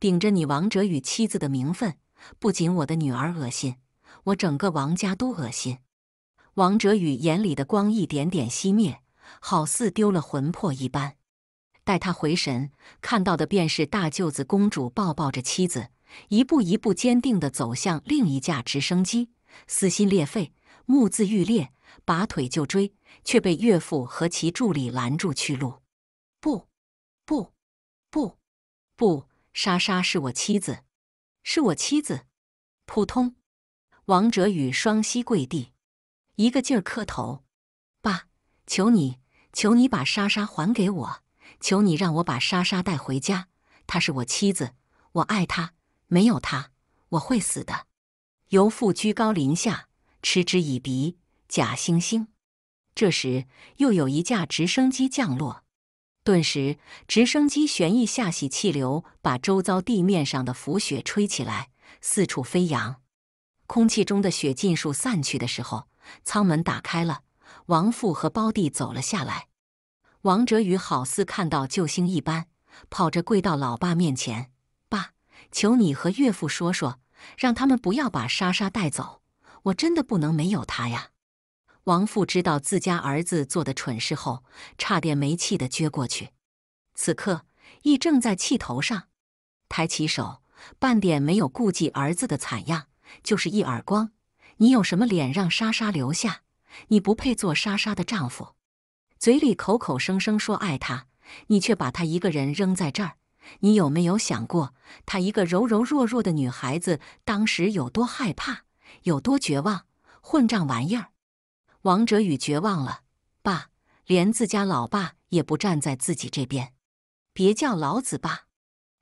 [SPEAKER 1] 顶着你王哲宇妻子的名分，不仅我的女儿恶心，我整个王家都恶心。王哲宇眼里的光一点点熄灭，好似丢了魂魄一般。待他回神，看到的便是大舅子公主抱抱着妻子，一步一步坚定地走向另一架直升机，撕心裂肺，目眦欲裂，拔腿就追，却被岳父和其助理拦住去路。不，不，不，不，莎莎是我妻子，是我妻子！扑通，王哲宇双膝跪地，一个劲儿磕头，爸，求你，求你把莎莎还给我！求你让我把莎莎带回家，她是我妻子，我爱她，没有她我会死的。尤父居高临下，嗤之以鼻，假惺惺。这时，又有一架直升机降落，顿时，直升机旋翼下洗气流把周遭地面上的浮雪吹起来，四处飞扬。空气中的雪尽数散去的时候，舱门打开了，王父和胞弟走了下来。王哲宇好似看到救星一般，跑着跪到老爸面前：“爸，求你和岳父说说，让他们不要把莎莎带走。我真的不能没有她呀！”王父知道自家儿子做的蠢事后，差点没气的撅过去。此刻，义正在气头上，抬起手，半点没有顾忌儿子的惨样，就是一耳光：“你有什么脸让莎莎留下？你不配做莎莎的丈夫！”嘴里口口声声说爱他，你却把他一个人扔在这儿，你有没有想过，他一个柔柔弱弱的女孩子，当时有多害怕，有多绝望？混账玩意儿！王哲宇绝望了，爸，连自家老爸也不站在自己这边，别叫老子爸，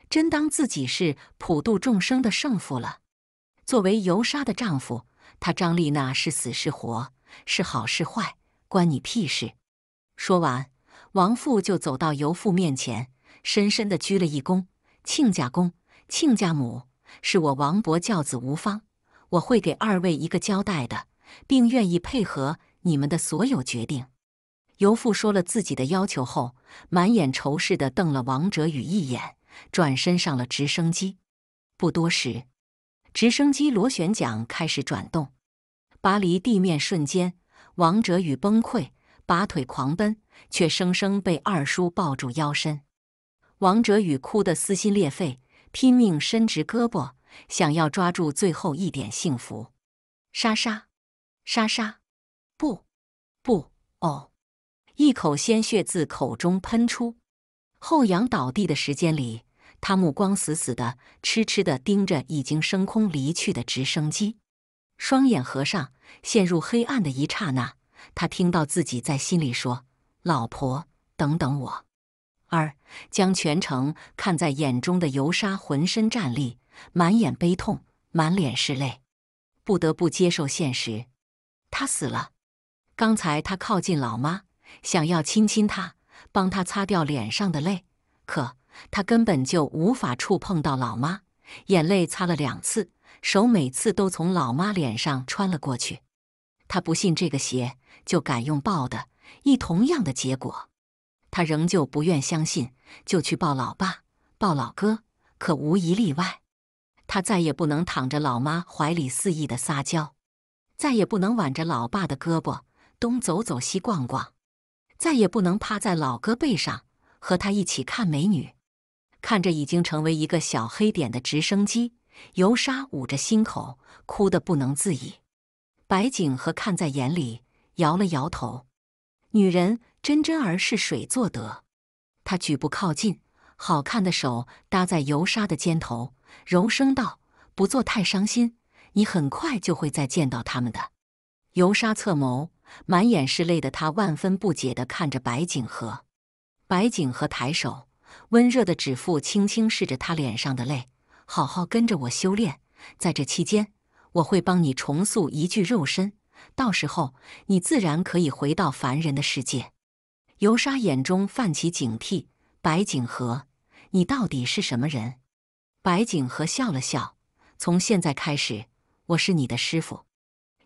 [SPEAKER 1] 真当自己是普度众生的圣父了？作为游莎的丈夫，他张丽娜是死是活，是好是坏，关你屁事？说完，王父就走到尤父面前，深深的鞠了一躬：“亲家公、亲家母，是我王伯教子无方，我会给二位一个交代的，并愿意配合你们的所有决定。”尤父说了自己的要求后，满眼仇视的瞪了王哲宇一眼，转身上了直升机。不多时，直升机螺旋桨开始转动，巴黎地面瞬间，王哲宇崩溃。拔腿狂奔，却生生被二叔抱住腰身。王哲宇哭得撕心裂肺，拼命伸直胳膊，想要抓住最后一点幸福。莎莎，莎莎，不，不，哦！一口鲜血自口中喷出，后仰倒地的时间里，他目光死死的、痴痴的盯着已经升空离去的直升机，双眼合上，陷入黑暗的一刹那。他听到自己在心里说：“老婆，等等我。”二将全程看在眼中的尤沙浑身站立，满眼悲痛，满脸是泪，不得不接受现实，他死了。刚才他靠近老妈，想要亲亲她，帮她擦掉脸上的泪，可他根本就无法触碰到老妈，眼泪擦了两次，手每次都从老妈脸上穿了过去。他不信这个邪。就敢用抱的，一同样的结果，他仍旧不愿相信，就去抱老爸、抱老哥，可无一例外。他再也不能躺着老妈怀里肆意的撒娇，再也不能挽着老爸的胳膊东走走西逛逛，再也不能趴在老哥背上和他一起看美女。看着已经成为一个小黑点的直升机，尤莎捂着心口，哭得不能自已。白景和看在眼里。摇了摇头，女人真真儿是水做得？他举步靠近，好看的手搭在尤沙的肩头，柔声道：“不做太伤心，你很快就会再见到他们的。”尤沙侧眸，满眼是泪的他万分不解的看着白景和。白景和抬手，温热的指腹轻轻拭着他脸上的泪。“好好跟着我修炼，在这期间，我会帮你重塑一具肉身。”到时候你自然可以回到凡人的世界。尤沙眼中泛起警惕。白景和，你到底是什么人？白景和笑了笑，从现在开始，我是你的师傅。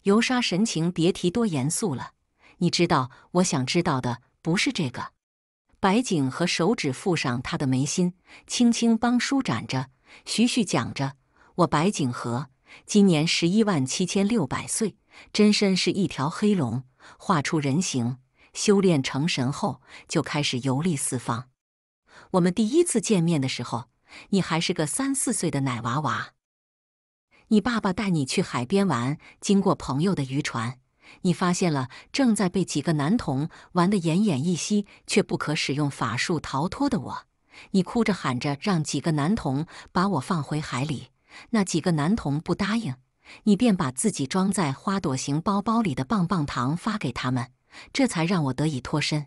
[SPEAKER 1] 尤沙神情别提多严肃了。你知道，我想知道的不是这个。白景和手指附上他的眉心，轻轻帮舒展着，徐徐讲着：“我白景和，今年十一万七千六百岁。”真身是一条黑龙，化出人形，修炼成神后就开始游历四方。我们第一次见面的时候，你还是个三四岁的奶娃娃。你爸爸带你去海边玩，经过朋友的渔船，你发现了正在被几个男童玩得奄奄一息却不可使用法术逃脱的我。你哭着喊着让几个男童把我放回海里，那几个男童不答应。你便把自己装在花朵形包包里的棒棒糖发给他们，这才让我得以脱身。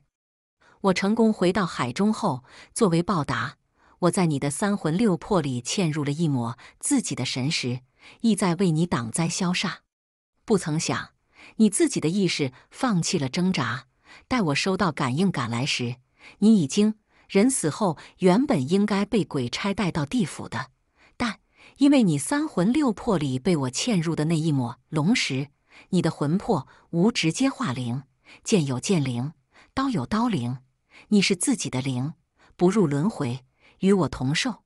[SPEAKER 1] 我成功回到海中后，作为报答，我在你的三魂六魄里嵌入了一抹自己的神识，意在为你挡灾消煞。不曾想，你自己的意识放弃了挣扎。待我收到感应赶来时，你已经人死后，原本应该被鬼差带到地府的。因为你三魂六魄里被我嵌入的那一抹龙石，你的魂魄无直接化灵，剑有剑灵，刀有刀灵，你是自己的灵，不入轮回，与我同寿。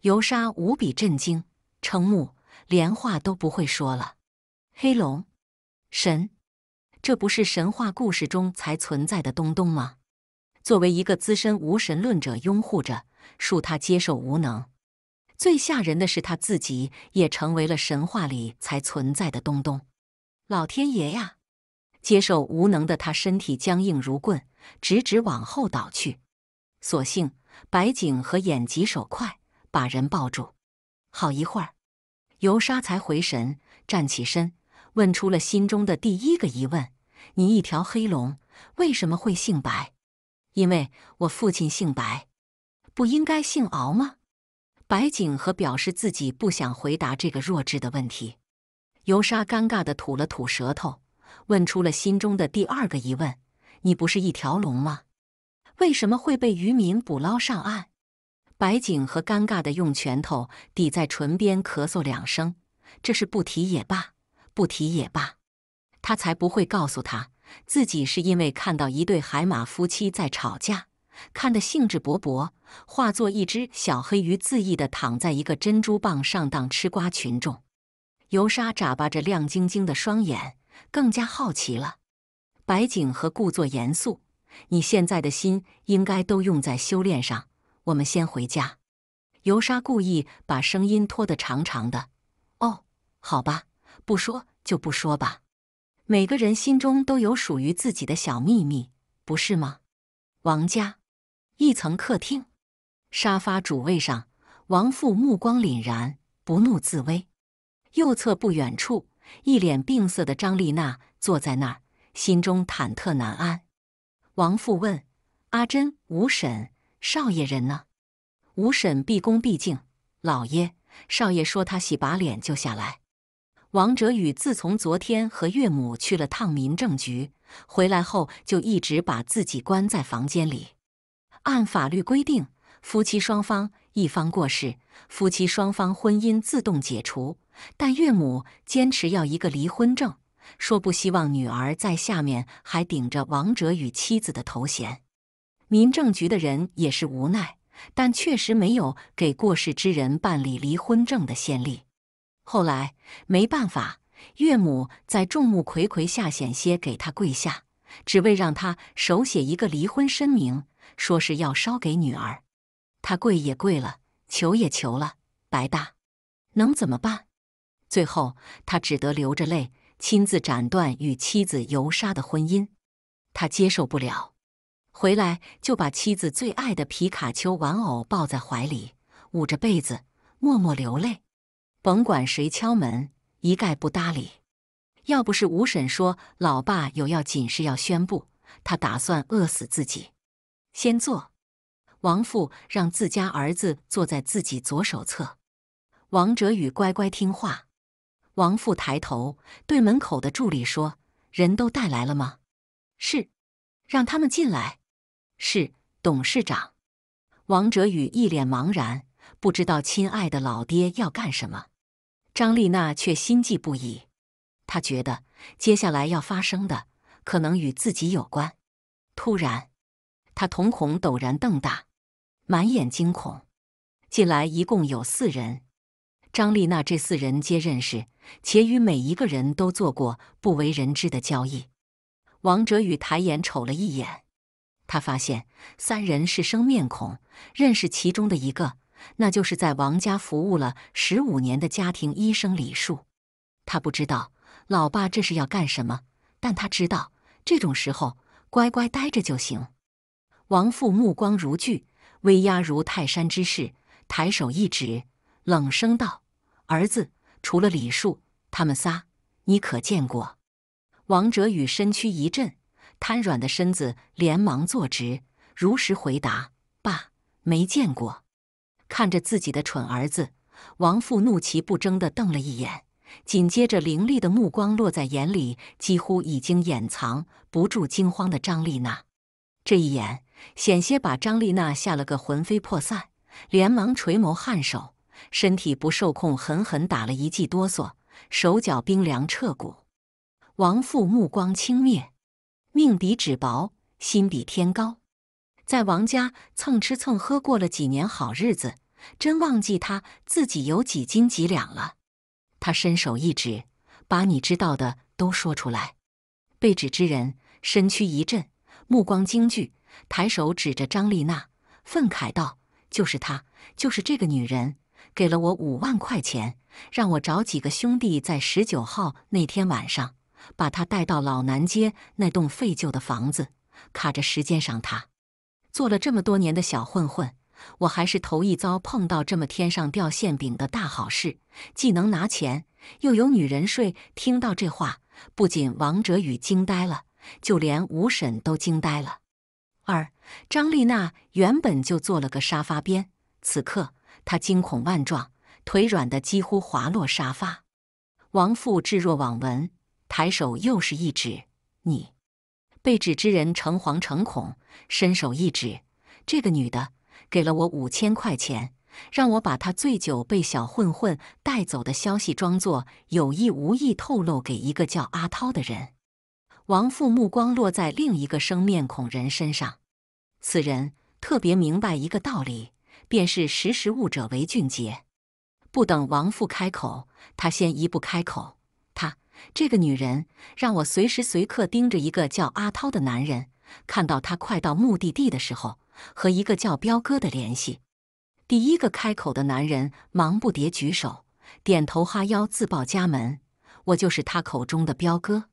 [SPEAKER 1] 游沙无比震惊，瞠目，连话都不会说了。黑龙，神，这不是神话故事中才存在的东东吗？作为一个资深无神论者，拥护着，恕他接受无能。最吓人的是，他自己也成为了神话里才存在的东东。老天爷呀！接受无能的他，身体僵硬如棍，直直往后倒去。所幸白景和眼疾手快，把人抱住。好一会儿，尤沙才回神，站起身，问出了心中的第一个疑问：“你一条黑龙为什么会姓白？因为我父亲姓白，不应该姓敖吗？”白景和表示自己不想回答这个弱智的问题。尤莎尴尬地吐了吐舌头，问出了心中的第二个疑问：“你不是一条龙吗？为什么会被渔民捕捞上岸？”白景和尴尬地用拳头抵在唇边，咳嗽两声。这是不提也罢，不提也罢，他才不会告诉他自己是因为看到一对海马夫妻在吵架。看得兴致勃勃，化作一只小黑鱼，恣意地躺在一个珍珠蚌上当吃瓜群众。尤沙眨巴着亮晶晶的双眼，更加好奇了。白景和故作严肃：“你现在的心应该都用在修炼上，我们先回家。”尤沙故意把声音拖得长长的：“哦，好吧，不说就不说吧。每个人心中都有属于自己的小秘密，不是吗，王家？”一层客厅，沙发主位上，王父目光凛然，不怒自威。右侧不远处，一脸病色的张丽娜坐在那儿，心中忐忑难安。王父问：“阿珍，吴婶，少爷人呢？”吴婶毕恭毕敬：“老爷，少爷说他洗把脸就下来。”王哲宇自从昨天和岳母去了趟民政局，回来后就一直把自己关在房间里。按法律规定，夫妻双方一方过世，夫妻双方婚姻自动解除。但岳母坚持要一个离婚证，说不希望女儿在下面还顶着王哲与妻子的头衔。民政局的人也是无奈，但确实没有给过世之人办理离婚证的先例。后来没办法，岳母在众目睽睽下险些给他跪下，只为让他手写一个离婚声明。说是要烧给女儿，他跪也跪了，求也求了，白搭，能怎么办？最后他只得流着泪，亲自斩断与妻子尤莎的婚姻。他接受不了，回来就把妻子最爱的皮卡丘玩偶抱在怀里，捂着被子默默流泪。甭管谁敲门，一概不搭理。要不是吴婶说老爸有要紧事要宣布，他打算饿死自己。先坐，王父让自家儿子坐在自己左手侧。王哲宇乖乖听话。王父抬头对门口的助理说：“人都带来了吗？”“是。”“让他们进来。”“是，董事长。”王哲宇一脸茫然，不知道亲爱的老爹要干什么。张丽娜却心悸不已，她觉得接下来要发生的可能与自己有关。突然。他瞳孔陡然瞪大，满眼惊恐。进来一共有四人，张丽娜这四人皆认识，且与每一个人都做过不为人知的交易。王哲宇抬眼瞅了一眼，他发现三人是生面孔，认识其中的一个，那就是在王家服务了十五年的家庭医生李树。他不知道老爸这是要干什么，但他知道这种时候乖乖待着就行。王父目光如炬，威压如泰山之势，抬手一指，冷声道：“儿子，除了李树，他们仨，你可见过？”王哲宇身躯一震，瘫软的身子连忙坐直，如实回答：“爸，没见过。”看着自己的蠢儿子，王父怒其不争地瞪了一眼，紧接着凌厉的目光落在眼里几乎已经掩藏不住惊慌的张丽娜，这一眼。险些把张丽娜吓了个魂飞魄散，连忙垂眸颔首，身体不受控，狠狠打了一记哆嗦，手脚冰凉彻骨。王父目光轻蔑，命比纸薄，心比天高，在王家蹭吃蹭喝过了几年好日子，真忘记他自己有几斤几两了。他伸手一指，把你知道的都说出来。被指之人身躯一震，目光惊惧。抬手指着张丽娜，愤慨道：“就是她，就是这个女人，给了我五万块钱，让我找几个兄弟在十九号那天晚上把她带到老南街那栋废旧的房子，卡着时间上她。做了这么多年的小混混，我还是头一遭碰到这么天上掉馅饼的大好事，既能拿钱，又有女人睡。”听到这话，不仅王哲宇惊呆了，就连吴婶都惊呆了。二张丽娜原本就坐了个沙发边，此刻她惊恐万状，腿软的几乎滑落沙发。王父置若罔闻，抬手又是一指。你被指之人诚惶诚恐，伸手一指，这个女的给了我五千块钱，让我把她醉酒被小混混带走的消息装作有意无意透露给一个叫阿涛的人。王父目光落在另一个生面孔人身上，此人特别明白一个道理，便是识时务者为俊杰。不等王父开口，他先一步开口：“他这个女人让我随时随刻盯着一个叫阿涛的男人，看到他快到目的地的时候，和一个叫彪哥的联系。”第一个开口的男人忙不迭举手，点头哈腰，自报家门：“我就是他口中的彪哥。”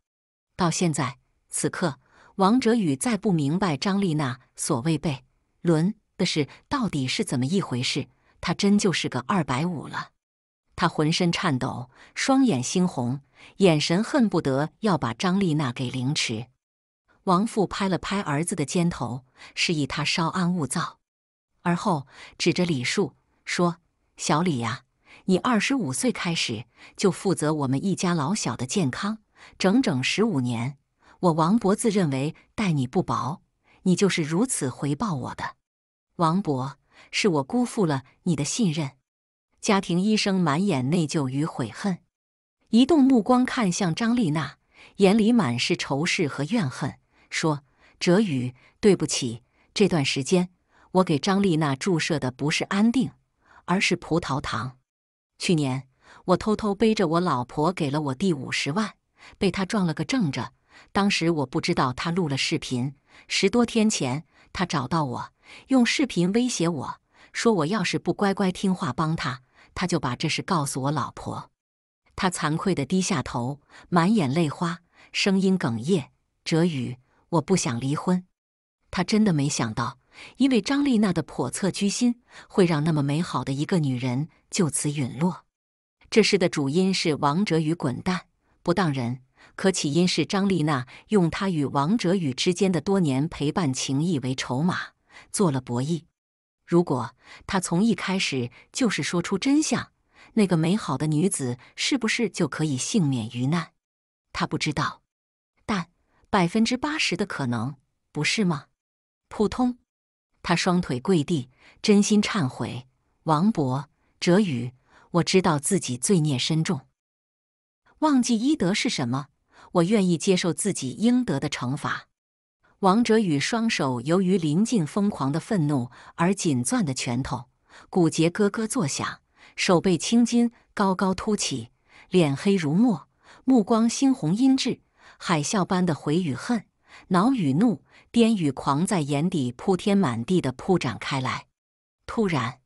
[SPEAKER 1] 到现在此刻，王哲宇再不明白张丽娜所谓被轮的事到底是怎么一回事，他真就是个二百五了。他浑身颤抖，双眼猩红，眼神恨不得要把张丽娜给凌迟。王父拍了拍儿子的肩头，示意他稍安勿躁，而后指着李树说：“小李呀，你二十五岁开始就负责我们一家老小的健康。”整整十五年，我王博自认为待你不薄，你就是如此回报我的。王博，是我辜负了你的信任。家庭医生满眼内疚与悔恨，移动目光看向张丽娜，眼里满是仇视和怨恨，说：“哲宇，对不起，这段时间我给张丽娜注射的不是安定，而是葡萄糖。去年我偷偷背着我老婆给了我弟五十万。”被他撞了个正着，当时我不知道他录了视频。十多天前，他找到我，用视频威胁我说：“我要是不乖乖听话帮他，他就把这事告诉我老婆。”他惭愧地低下头，满眼泪花，声音哽咽：“哲宇，我不想离婚。”他真的没想到，因为张丽娜的叵测居心，会让那么美好的一个女人就此陨落。这事的主因是王哲宇滚蛋。不当人，可起因是张丽娜用她与王哲宇之间的多年陪伴情谊为筹码做了博弈。如果她从一开始就是说出真相，那个美好的女子是不是就可以幸免于难？她不知道，但百分之八十的可能，不是吗？普通，他双腿跪地，真心忏悔。王博、哲宇，我知道自己罪孽深重。忘记医德是什么？我愿意接受自己应得的惩罚。王哲宇双手由于临近疯狂的愤怒而紧攥的拳头，骨节咯咯作响，手背青筋高高凸起，脸黑如墨，目光猩红阴鸷，海啸般的悔与恨、恼与怒、癫与狂在眼底铺天满地的铺展开来。突然，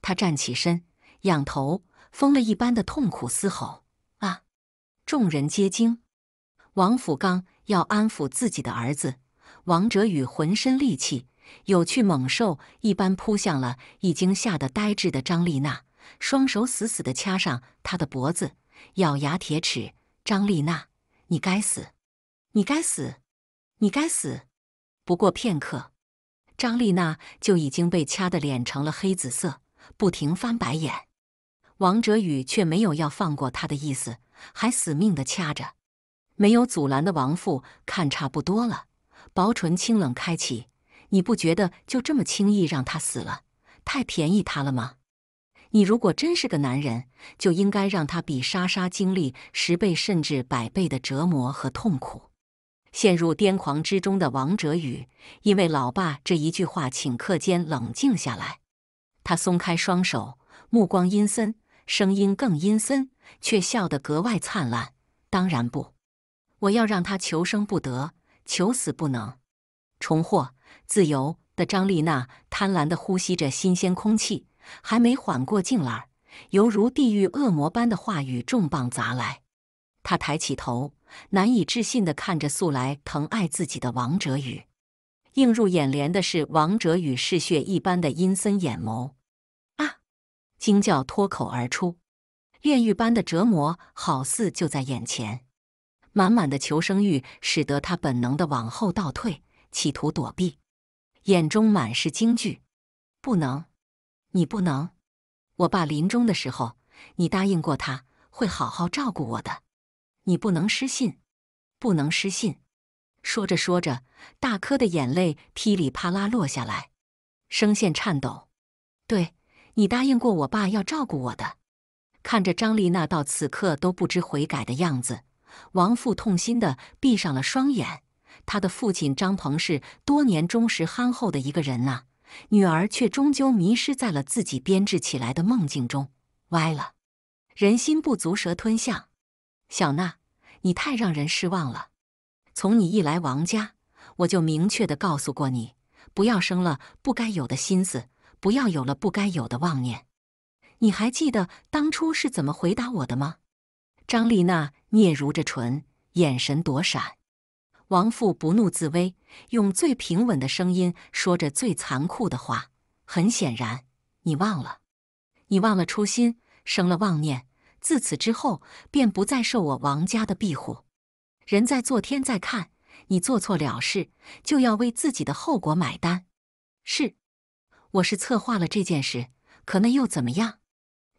[SPEAKER 1] 他站起身，仰头，疯了一般的痛苦嘶吼。众人皆惊，王府刚要安抚自己的儿子王哲宇，浑身戾气有去猛兽一般扑向了已经吓得呆滞的张丽娜，双手死死的掐上她的脖子，咬牙铁齿：“张丽娜，你该死，你该死，你该死！”不过片刻，张丽娜就已经被掐得脸成了黑紫色，不停翻白眼。王哲宇却没有要放过她的意思。还死命地掐着，没有阻拦的王父看差不多了，薄唇清冷开启：“你不觉得就这么轻易让他死了，太便宜他了吗？你如果真是个男人，就应该让他比莎莎经历十倍甚至百倍的折磨和痛苦。”陷入癫狂之中的王哲宇，因为老爸这一句话，顷刻间冷静下来。他松开双手，目光阴森，声音更阴森。却笑得格外灿烂。当然不，我要让他求生不得，求死不能。重获自由的张丽娜贪婪地呼吸着新鲜空气，还没缓过劲来，犹如地狱恶魔般的话语重磅砸来。她抬起头，难以置信地看着素来疼爱自己的王哲宇，映入眼帘的是王哲宇嗜血一般的阴森眼眸。啊！惊叫脱口而出。炼狱般的折磨好似就在眼前，满满的求生欲使得他本能的往后倒退，企图躲避，眼中满是惊惧。不能，你不能！我爸临终的时候，你答应过他会好好照顾我的，你不能失信，不能失信！说着说着，大颗的眼泪噼里啪啦落下来，声线颤抖。对你答应过我爸要照顾我的。看着张丽娜到此刻都不知悔改的样子，王父痛心地闭上了双眼。他的父亲张鹏是多年忠实憨厚的一个人呐，女儿却终究迷失在了自己编织起来的梦境中，歪了。人心不足蛇吞象，小娜，你太让人失望了。从你一来王家，我就明确地告诉过你，不要生了不该有的心思，不要有了不该有的妄念。你还记得当初是怎么回答我的吗？张丽娜嗫嚅着唇，眼神躲闪。王父不怒自威，用最平稳的声音说着最残酷的话。很显然，你忘了，你忘了初心，生了妄念，自此之后便不再受我王家的庇护。人在做，天在看。你做错了事，就要为自己的后果买单。是，我是策划了这件事，可那又怎么样？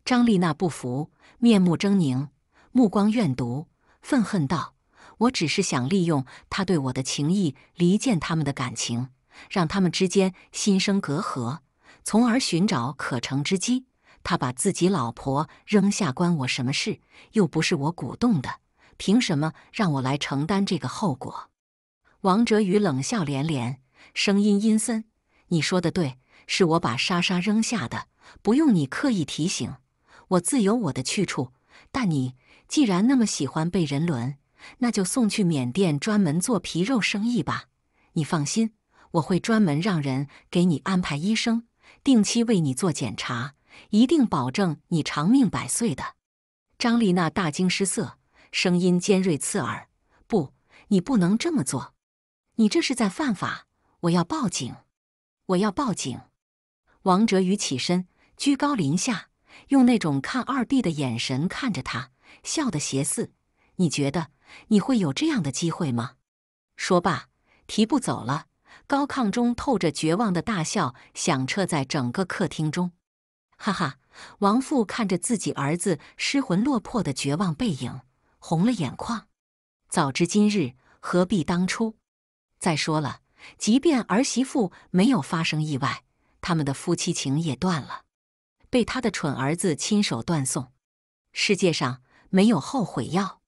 [SPEAKER 1] 张丽娜不服，面目狰狞，目光怨毒，愤恨道：“我只是想利用他对我的情谊，离间他们的感情，让他们之间心生隔阂，从而寻找可乘之机。他把自己老婆扔下，关我什么事？又不是我鼓动的，凭什么让我来承担这个后果？”王哲宇冷笑连连，声音阴森：“你说的对，是我把莎莎扔下的，不用你刻意提醒。”我自有我的去处，但你既然那么喜欢被人轮，那就送去缅甸专门做皮肉生意吧。你放心，我会专门让人给你安排医生，定期为你做检查，一定保证你长命百岁的。张丽娜大惊失色，声音尖锐刺耳：“不，你不能这么做，你这是在犯法！我要报警，我要报警！”王哲宇起身，居高临下。用那种看二弟的眼神看着他，笑得邪肆。你觉得你会有这样的机会吗？说罢，提步走了，高亢中透着绝望的大笑响彻在整个客厅中。哈哈！王父看着自己儿子失魂落魄的绝望背影，红了眼眶。早知今日，何必当初？再说了，即便儿媳妇没有发生意外，他们的夫妻情也断了。被他的蠢儿子亲手断送，世界上没有后悔药。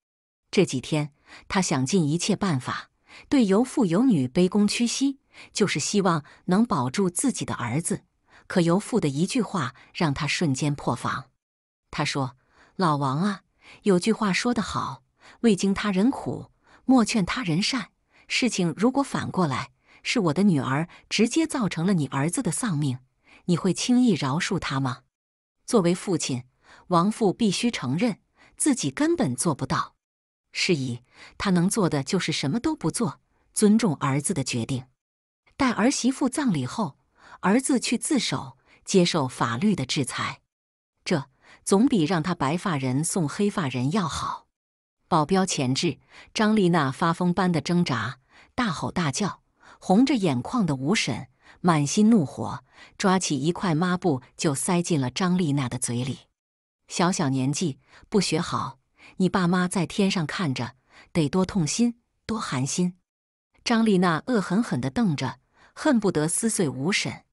[SPEAKER 1] 这几天，他想尽一切办法对尤父尤女卑躬屈膝，就是希望能保住自己的儿子。可尤父的一句话让他瞬间破防。他说：“老王啊，有句话说得好，未经他人苦，莫劝他人善。事情如果反过来，是我的女儿直接造成了你儿子的丧命，你会轻易饶恕她吗？”作为父亲，王父必须承认自己根本做不到，是以他能做的就是什么都不做，尊重儿子的决定。待儿媳妇葬礼后，儿子去自首，接受法律的制裁，这总比让他白发人送黑发人要好。保镖前置，张丽娜发疯般的挣扎，大吼大叫，红着眼眶的吴婶。满心怒火，抓起一块抹布就塞进了张丽娜的嘴里。小小年纪不学好，你爸妈在天上看着得多痛心，多寒心！张丽娜恶狠狠地瞪着，恨不得撕碎吴婶。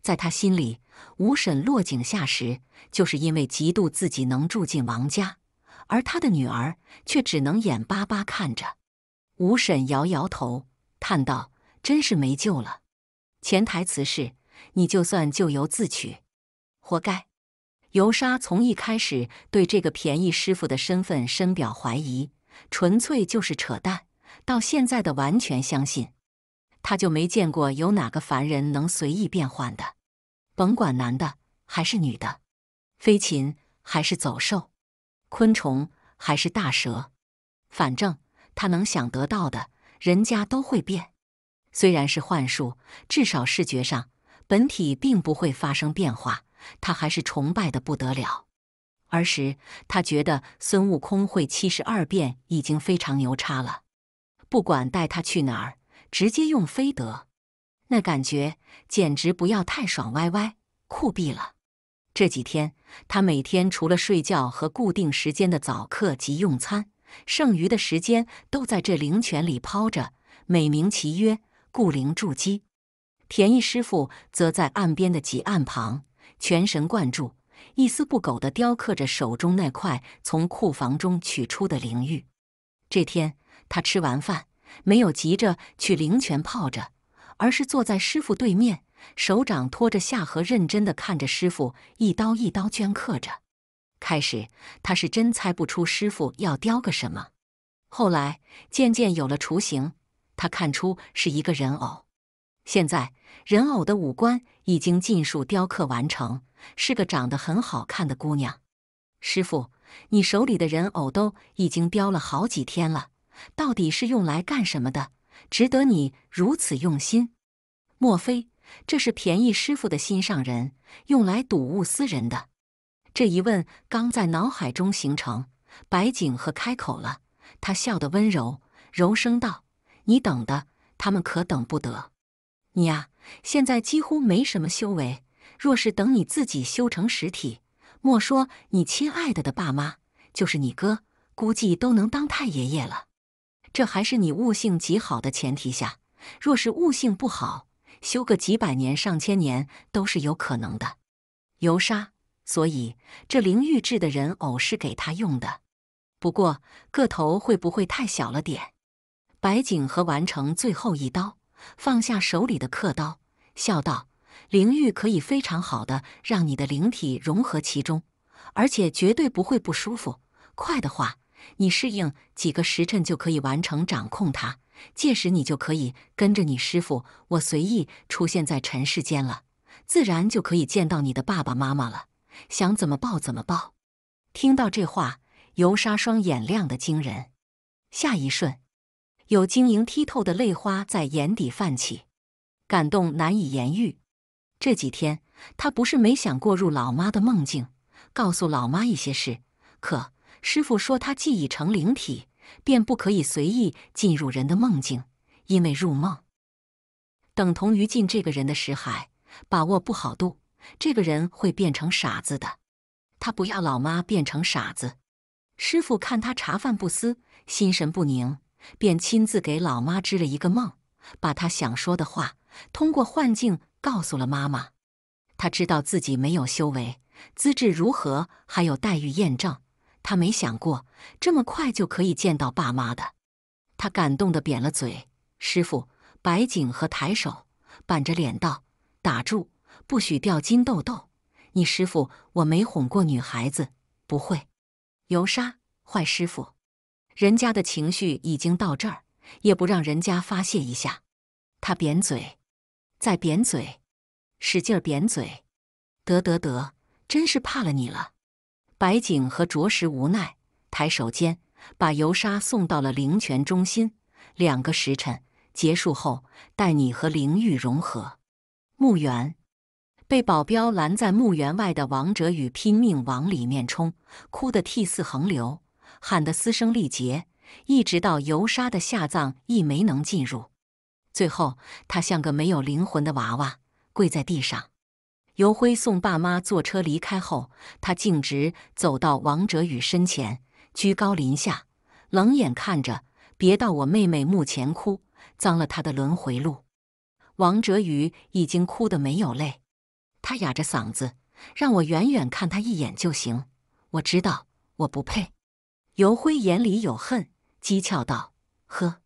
[SPEAKER 1] 在她心里，吴婶落井下石，就是因为嫉妒自己能住进王家，而她的女儿却只能眼巴巴看着。吴婶摇摇头，叹道：“真是没救了。”潜台词是，你就算咎由自取，活该。尤莎从一开始对这个便宜师傅的身份深表怀疑，纯粹就是扯淡，到现在的完全相信。他就没见过有哪个凡人能随意变换的，甭管男的还是女的，飞禽还是走兽，昆虫还是大蛇，反正他能想得到的，人家都会变。虽然是幻术，至少视觉上本体并不会发生变化。他还是崇拜的不得了。儿时，他觉得孙悟空会七十二变已经非常牛叉了。不管带他去哪儿，直接用飞得，那感觉简直不要太爽歪歪，酷毙了！这几天，他每天除了睡觉和固定时间的早课及用餐，剩余的时间都在这灵泉里泡着，美名其曰。固灵筑基，田毅师傅则在岸边的几岸旁全神贯注、一丝不苟地雕刻着手中那块从库房中取出的灵玉。这天，他吃完饭没有急着去灵泉泡着，而是坐在师傅对面，手掌托着下颌，认真的看着师傅一刀一刀镌刻着。开始，他是真猜不出师傅要雕个什么，后来渐渐有了雏形。他看出是一个人偶，现在人偶的五官已经尽数雕刻完成，是个长得很好看的姑娘。师傅，你手里的人偶都已经雕了好几天了，到底是用来干什么的？值得你如此用心？莫非这是便宜师傅的心上人，用来睹物思人的？这一问刚在脑海中形成，白景和开口了，他笑得温柔，柔声道。你等的，他们可等不得。你呀，现在几乎没什么修为。若是等你自己修成实体，莫说你亲爱的的爸妈，就是你哥，估计都能当太爷爷了。这还是你悟性极好的前提下。若是悟性不好，修个几百年、上千年都是有可能的。游沙，所以这灵玉制的人偶是给他用的。不过，个头会不会太小了点？白景和完成最后一刀，放下手里的刻刀，笑道：“灵玉可以非常好的让你的灵体融合其中，而且绝对不会不舒服。快的话，你适应几个时辰就可以完成掌控它。届时你就可以跟着你师傅，我随意出现在尘世间了，自然就可以见到你的爸爸妈妈了，想怎么抱怎么抱。”听到这话，尤莎双眼亮得惊人，下一瞬。有晶莹剔透的泪花在眼底泛起，感动难以言喻。这几天他不是没想过入老妈的梦境，告诉老妈一些事。可师傅说他既已成灵体，便不可以随意进入人的梦境，因为入梦等同于进这个人的识海，把握不好度，这个人会变成傻子的。他不要老妈变成傻子。师傅看他茶饭不思，心神不宁。便亲自给老妈织了一个梦，把他想说的话通过幻境告诉了妈妈。他知道自己没有修为，资质如何还有黛玉验证。他没想过这么快就可以见到爸妈的。他感动的扁了嘴。师傅白景和抬手板着脸道：“打住，不许掉金豆豆！你师傅我没哄过女孩子，不会油沙坏师傅。”人家的情绪已经到这儿，也不让人家发泄一下。他扁嘴，再扁嘴，使劲儿扁嘴。得得得，真是怕了你了。白景和着实无奈，抬手间把油沙送到了灵泉中心。两个时辰结束后，带你和灵玉融合。墓园被保镖拦在墓园外的王哲宇拼命往里面冲，哭得涕泗横流。喊得嘶声力竭，一直到油沙的下葬亦没能进入。最后，他像个没有灵魂的娃娃，跪在地上。尤辉送爸妈坐车离开后，他径直走到王哲宇身前，居高临下，冷眼看着：“别到我妹妹墓前哭，脏了他的轮回路。”王哲宇已经哭得没有泪，他哑着嗓子：“让我远远看他一眼就行，我知道我不配。”尤辉眼里有恨，讥诮道：“呵，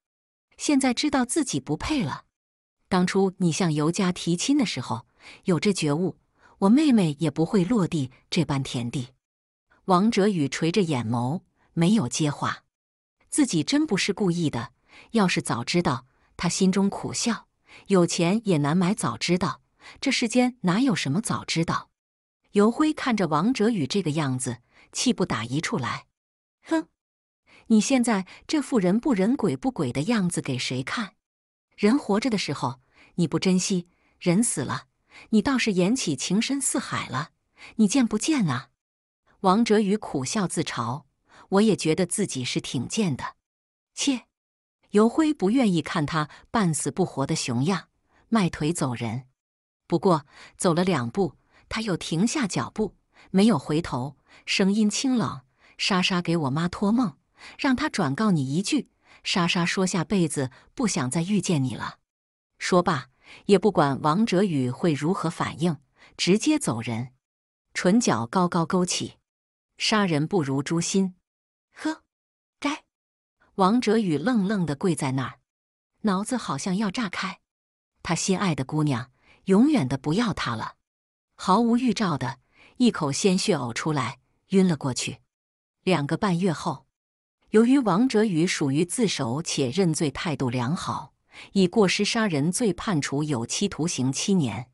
[SPEAKER 1] 现在知道自己不配了。当初你向尤家提亲的时候有这觉悟，我妹妹也不会落地这般田地。”王哲宇垂着眼眸，没有接话。自己真不是故意的，要是早知道，他心中苦笑：有钱也难买早知道。这世间哪有什么早知道？尤辉看着王哲宇这个样子，气不打一处来。哼，你现在这副人不人鬼不鬼的样子给谁看？人活着的时候你不珍惜，人死了你倒是演起情深似海了。你贱不贱啊？王哲宇苦笑自嘲：“我也觉得自己是挺贱的。”切！尤辉不愿意看他半死不活的熊样，迈腿走人。不过走了两步，他又停下脚步，没有回头，声音清冷。莎莎给我妈托梦，让她转告你一句。莎莎说：“下辈子不想再遇见你了。”说罢，也不管王哲宇会如何反应，直接走人。唇角高高勾起，杀人不如诛心。呵，该！王哲宇愣愣的跪在那儿，脑子好像要炸开。他心爱的姑娘，永远的不要他了。毫无预兆的一口鲜血呕出来，晕了过去。两个半月后，由于王哲宇属于自首且认罪态度良好，以过失杀人罪判处有期徒刑七年。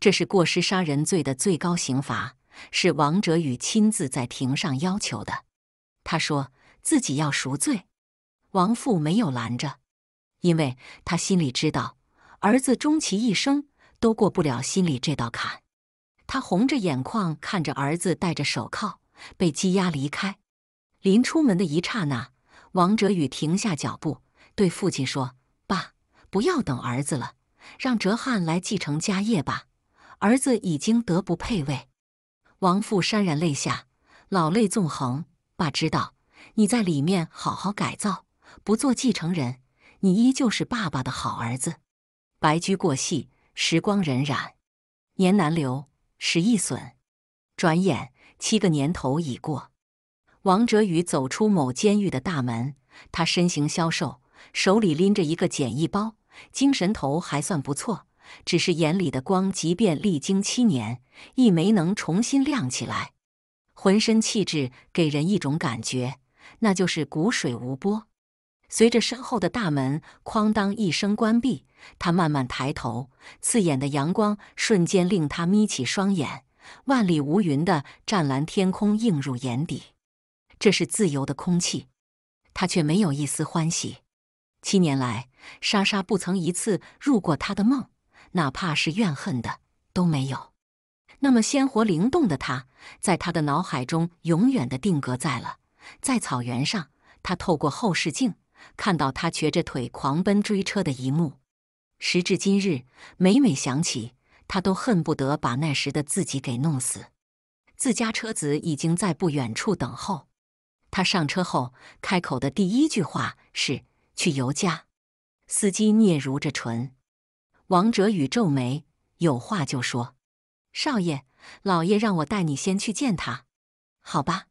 [SPEAKER 1] 这是过失杀人罪的最高刑罚，是王哲宇亲自在庭上要求的。他说自己要赎罪，王父没有拦着，因为他心里知道儿子终其一生都过不了心里这道坎。他红着眼眶看着儿子戴着手铐。被羁押离开，临出门的一刹那，王哲宇停下脚步，对父亲说：“爸，不要等儿子了，让哲瀚来继承家业吧。儿子已经德不配位。”王父潸然泪下，老泪纵横。爸知道你在里面好好改造，不做继承人，你依旧是爸爸的好儿子。白驹过隙，时光荏苒，年难留，时易损，转眼。七个年头已过，王哲宇走出某监狱的大门。他身形消瘦，手里拎着一个简易包，精神头还算不错。只是眼里的光，即便历经七年，亦没能重新亮起来。浑身气质给人一种感觉，那就是骨水无波。随着身后的大门哐当一声关闭，他慢慢抬头，刺眼的阳光瞬间令他眯起双眼。万里无云的湛蓝天空映入眼底，这是自由的空气。他却没有一丝欢喜。七年来，莎莎不曾一次入过他的梦，哪怕是怨恨的都没有。那么鲜活灵动的她，在他的脑海中永远的定格在了在草原上。他透过后视镜看到她瘸着腿狂奔追车的一幕。时至今日，每每想起。他都恨不得把那时的自己给弄死。自家车子已经在不远处等候。他上车后，开口的第一句话是：“去尤家。”司机嗫嚅着唇。王哲宇皱眉：“有话就说。”少爷，老爷让我带你先去见他，好吧？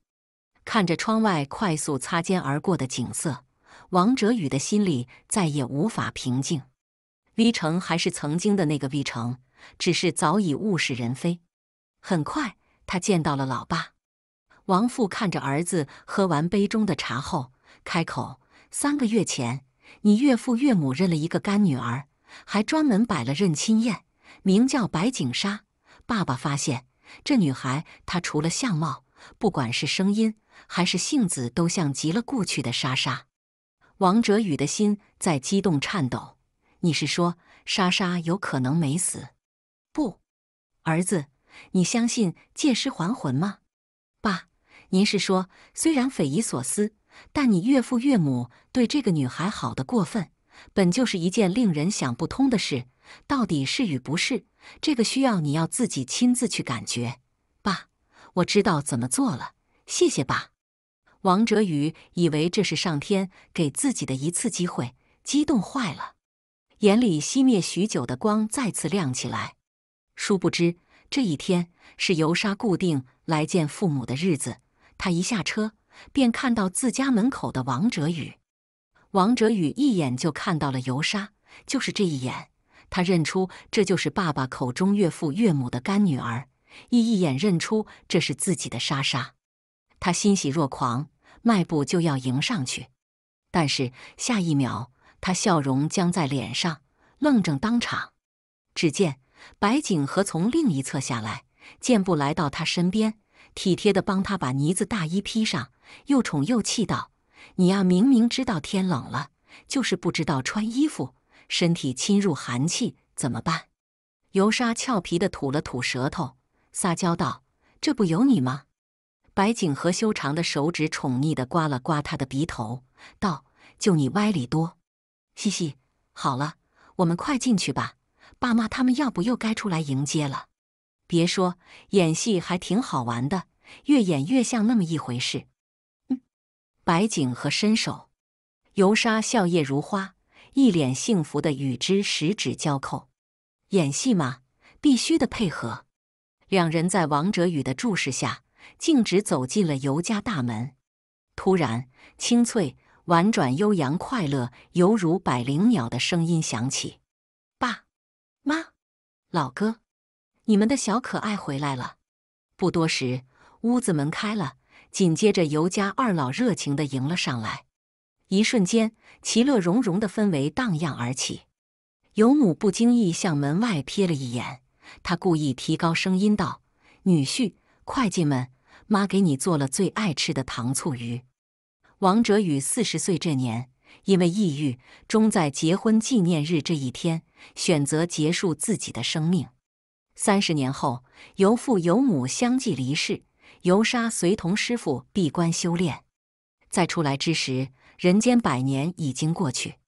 [SPEAKER 1] 看着窗外快速擦肩而过的景色，王哲宇的心里再也无法平静。V 城还是曾经的那个 V 城。只是早已物是人非。很快，他见到了老爸。王父看着儿子喝完杯中的茶后，开口：“三个月前，你岳父岳母认了一个干女儿，还专门摆了认亲宴，名叫白景沙。爸爸发现，这女孩她除了相貌，不管是声音还是性子，都像极了故去的莎莎。”王哲宇的心在激动颤抖。“你是说，莎莎有可能没死？”不，儿子，你相信借尸还魂吗？爸，您是说，虽然匪夷所思，但你岳父岳母对这个女孩好的过分，本就是一件令人想不通的事。到底是与不是，这个需要你要自己亲自去感觉。爸，我知道怎么做了，谢谢爸。王哲宇以为这是上天给自己的一次机会，激动坏了，眼里熄灭许久的光再次亮起来。殊不知，这一天是尤莎固定来见父母的日子。他一下车，便看到自家门口的王哲宇。王哲宇一眼就看到了尤莎，就是这一眼，他认出这就是爸爸口中岳父岳母的干女儿，亦一眼认出这是自己的莎莎。他欣喜若狂，迈步就要迎上去，但是下一秒，他笑容僵在脸上，愣怔当场。只见。白景和从另一侧下来，健步来到他身边，体贴地帮他把呢子大衣披上，又宠又气道：“你呀，明明知道天冷了，就是不知道穿衣服，身体侵入寒气怎么办？”尤莎俏皮地吐了吐舌头，撒娇道：“这不有你吗？”白景和修长的手指宠溺地刮了刮他的鼻头，道：“就你歪理多，嘻嘻，好了，我们快进去吧。”爸妈他们要不又该出来迎接了。别说演戏还挺好玩的，越演越像那么一回事。白景和伸手，尤莎笑靥如花，一脸幸福的与之十指交扣。演戏嘛，必须的配合。两人在王哲宇的注视下，径直走进了尤家大门。突然，清脆、婉转、悠扬、快乐，犹如百灵鸟的声音响起。妈，老哥，你们的小可爱回来了。不多时，屋子门开了，紧接着尤家二老热情的迎了上来。一瞬间，其乐融融的氛围荡漾而起。尤母不经意向门外瞥了一眼，她故意提高声音道：“女婿，会计们，妈给你做了最爱吃的糖醋鱼。”王哲宇四十岁这年，因为抑郁，终在结婚纪念日这一天。选择结束自己的生命。三十年后，由父、由母相继离世，由沙随同师傅闭关修炼。再出来之时，人间百年已经过去。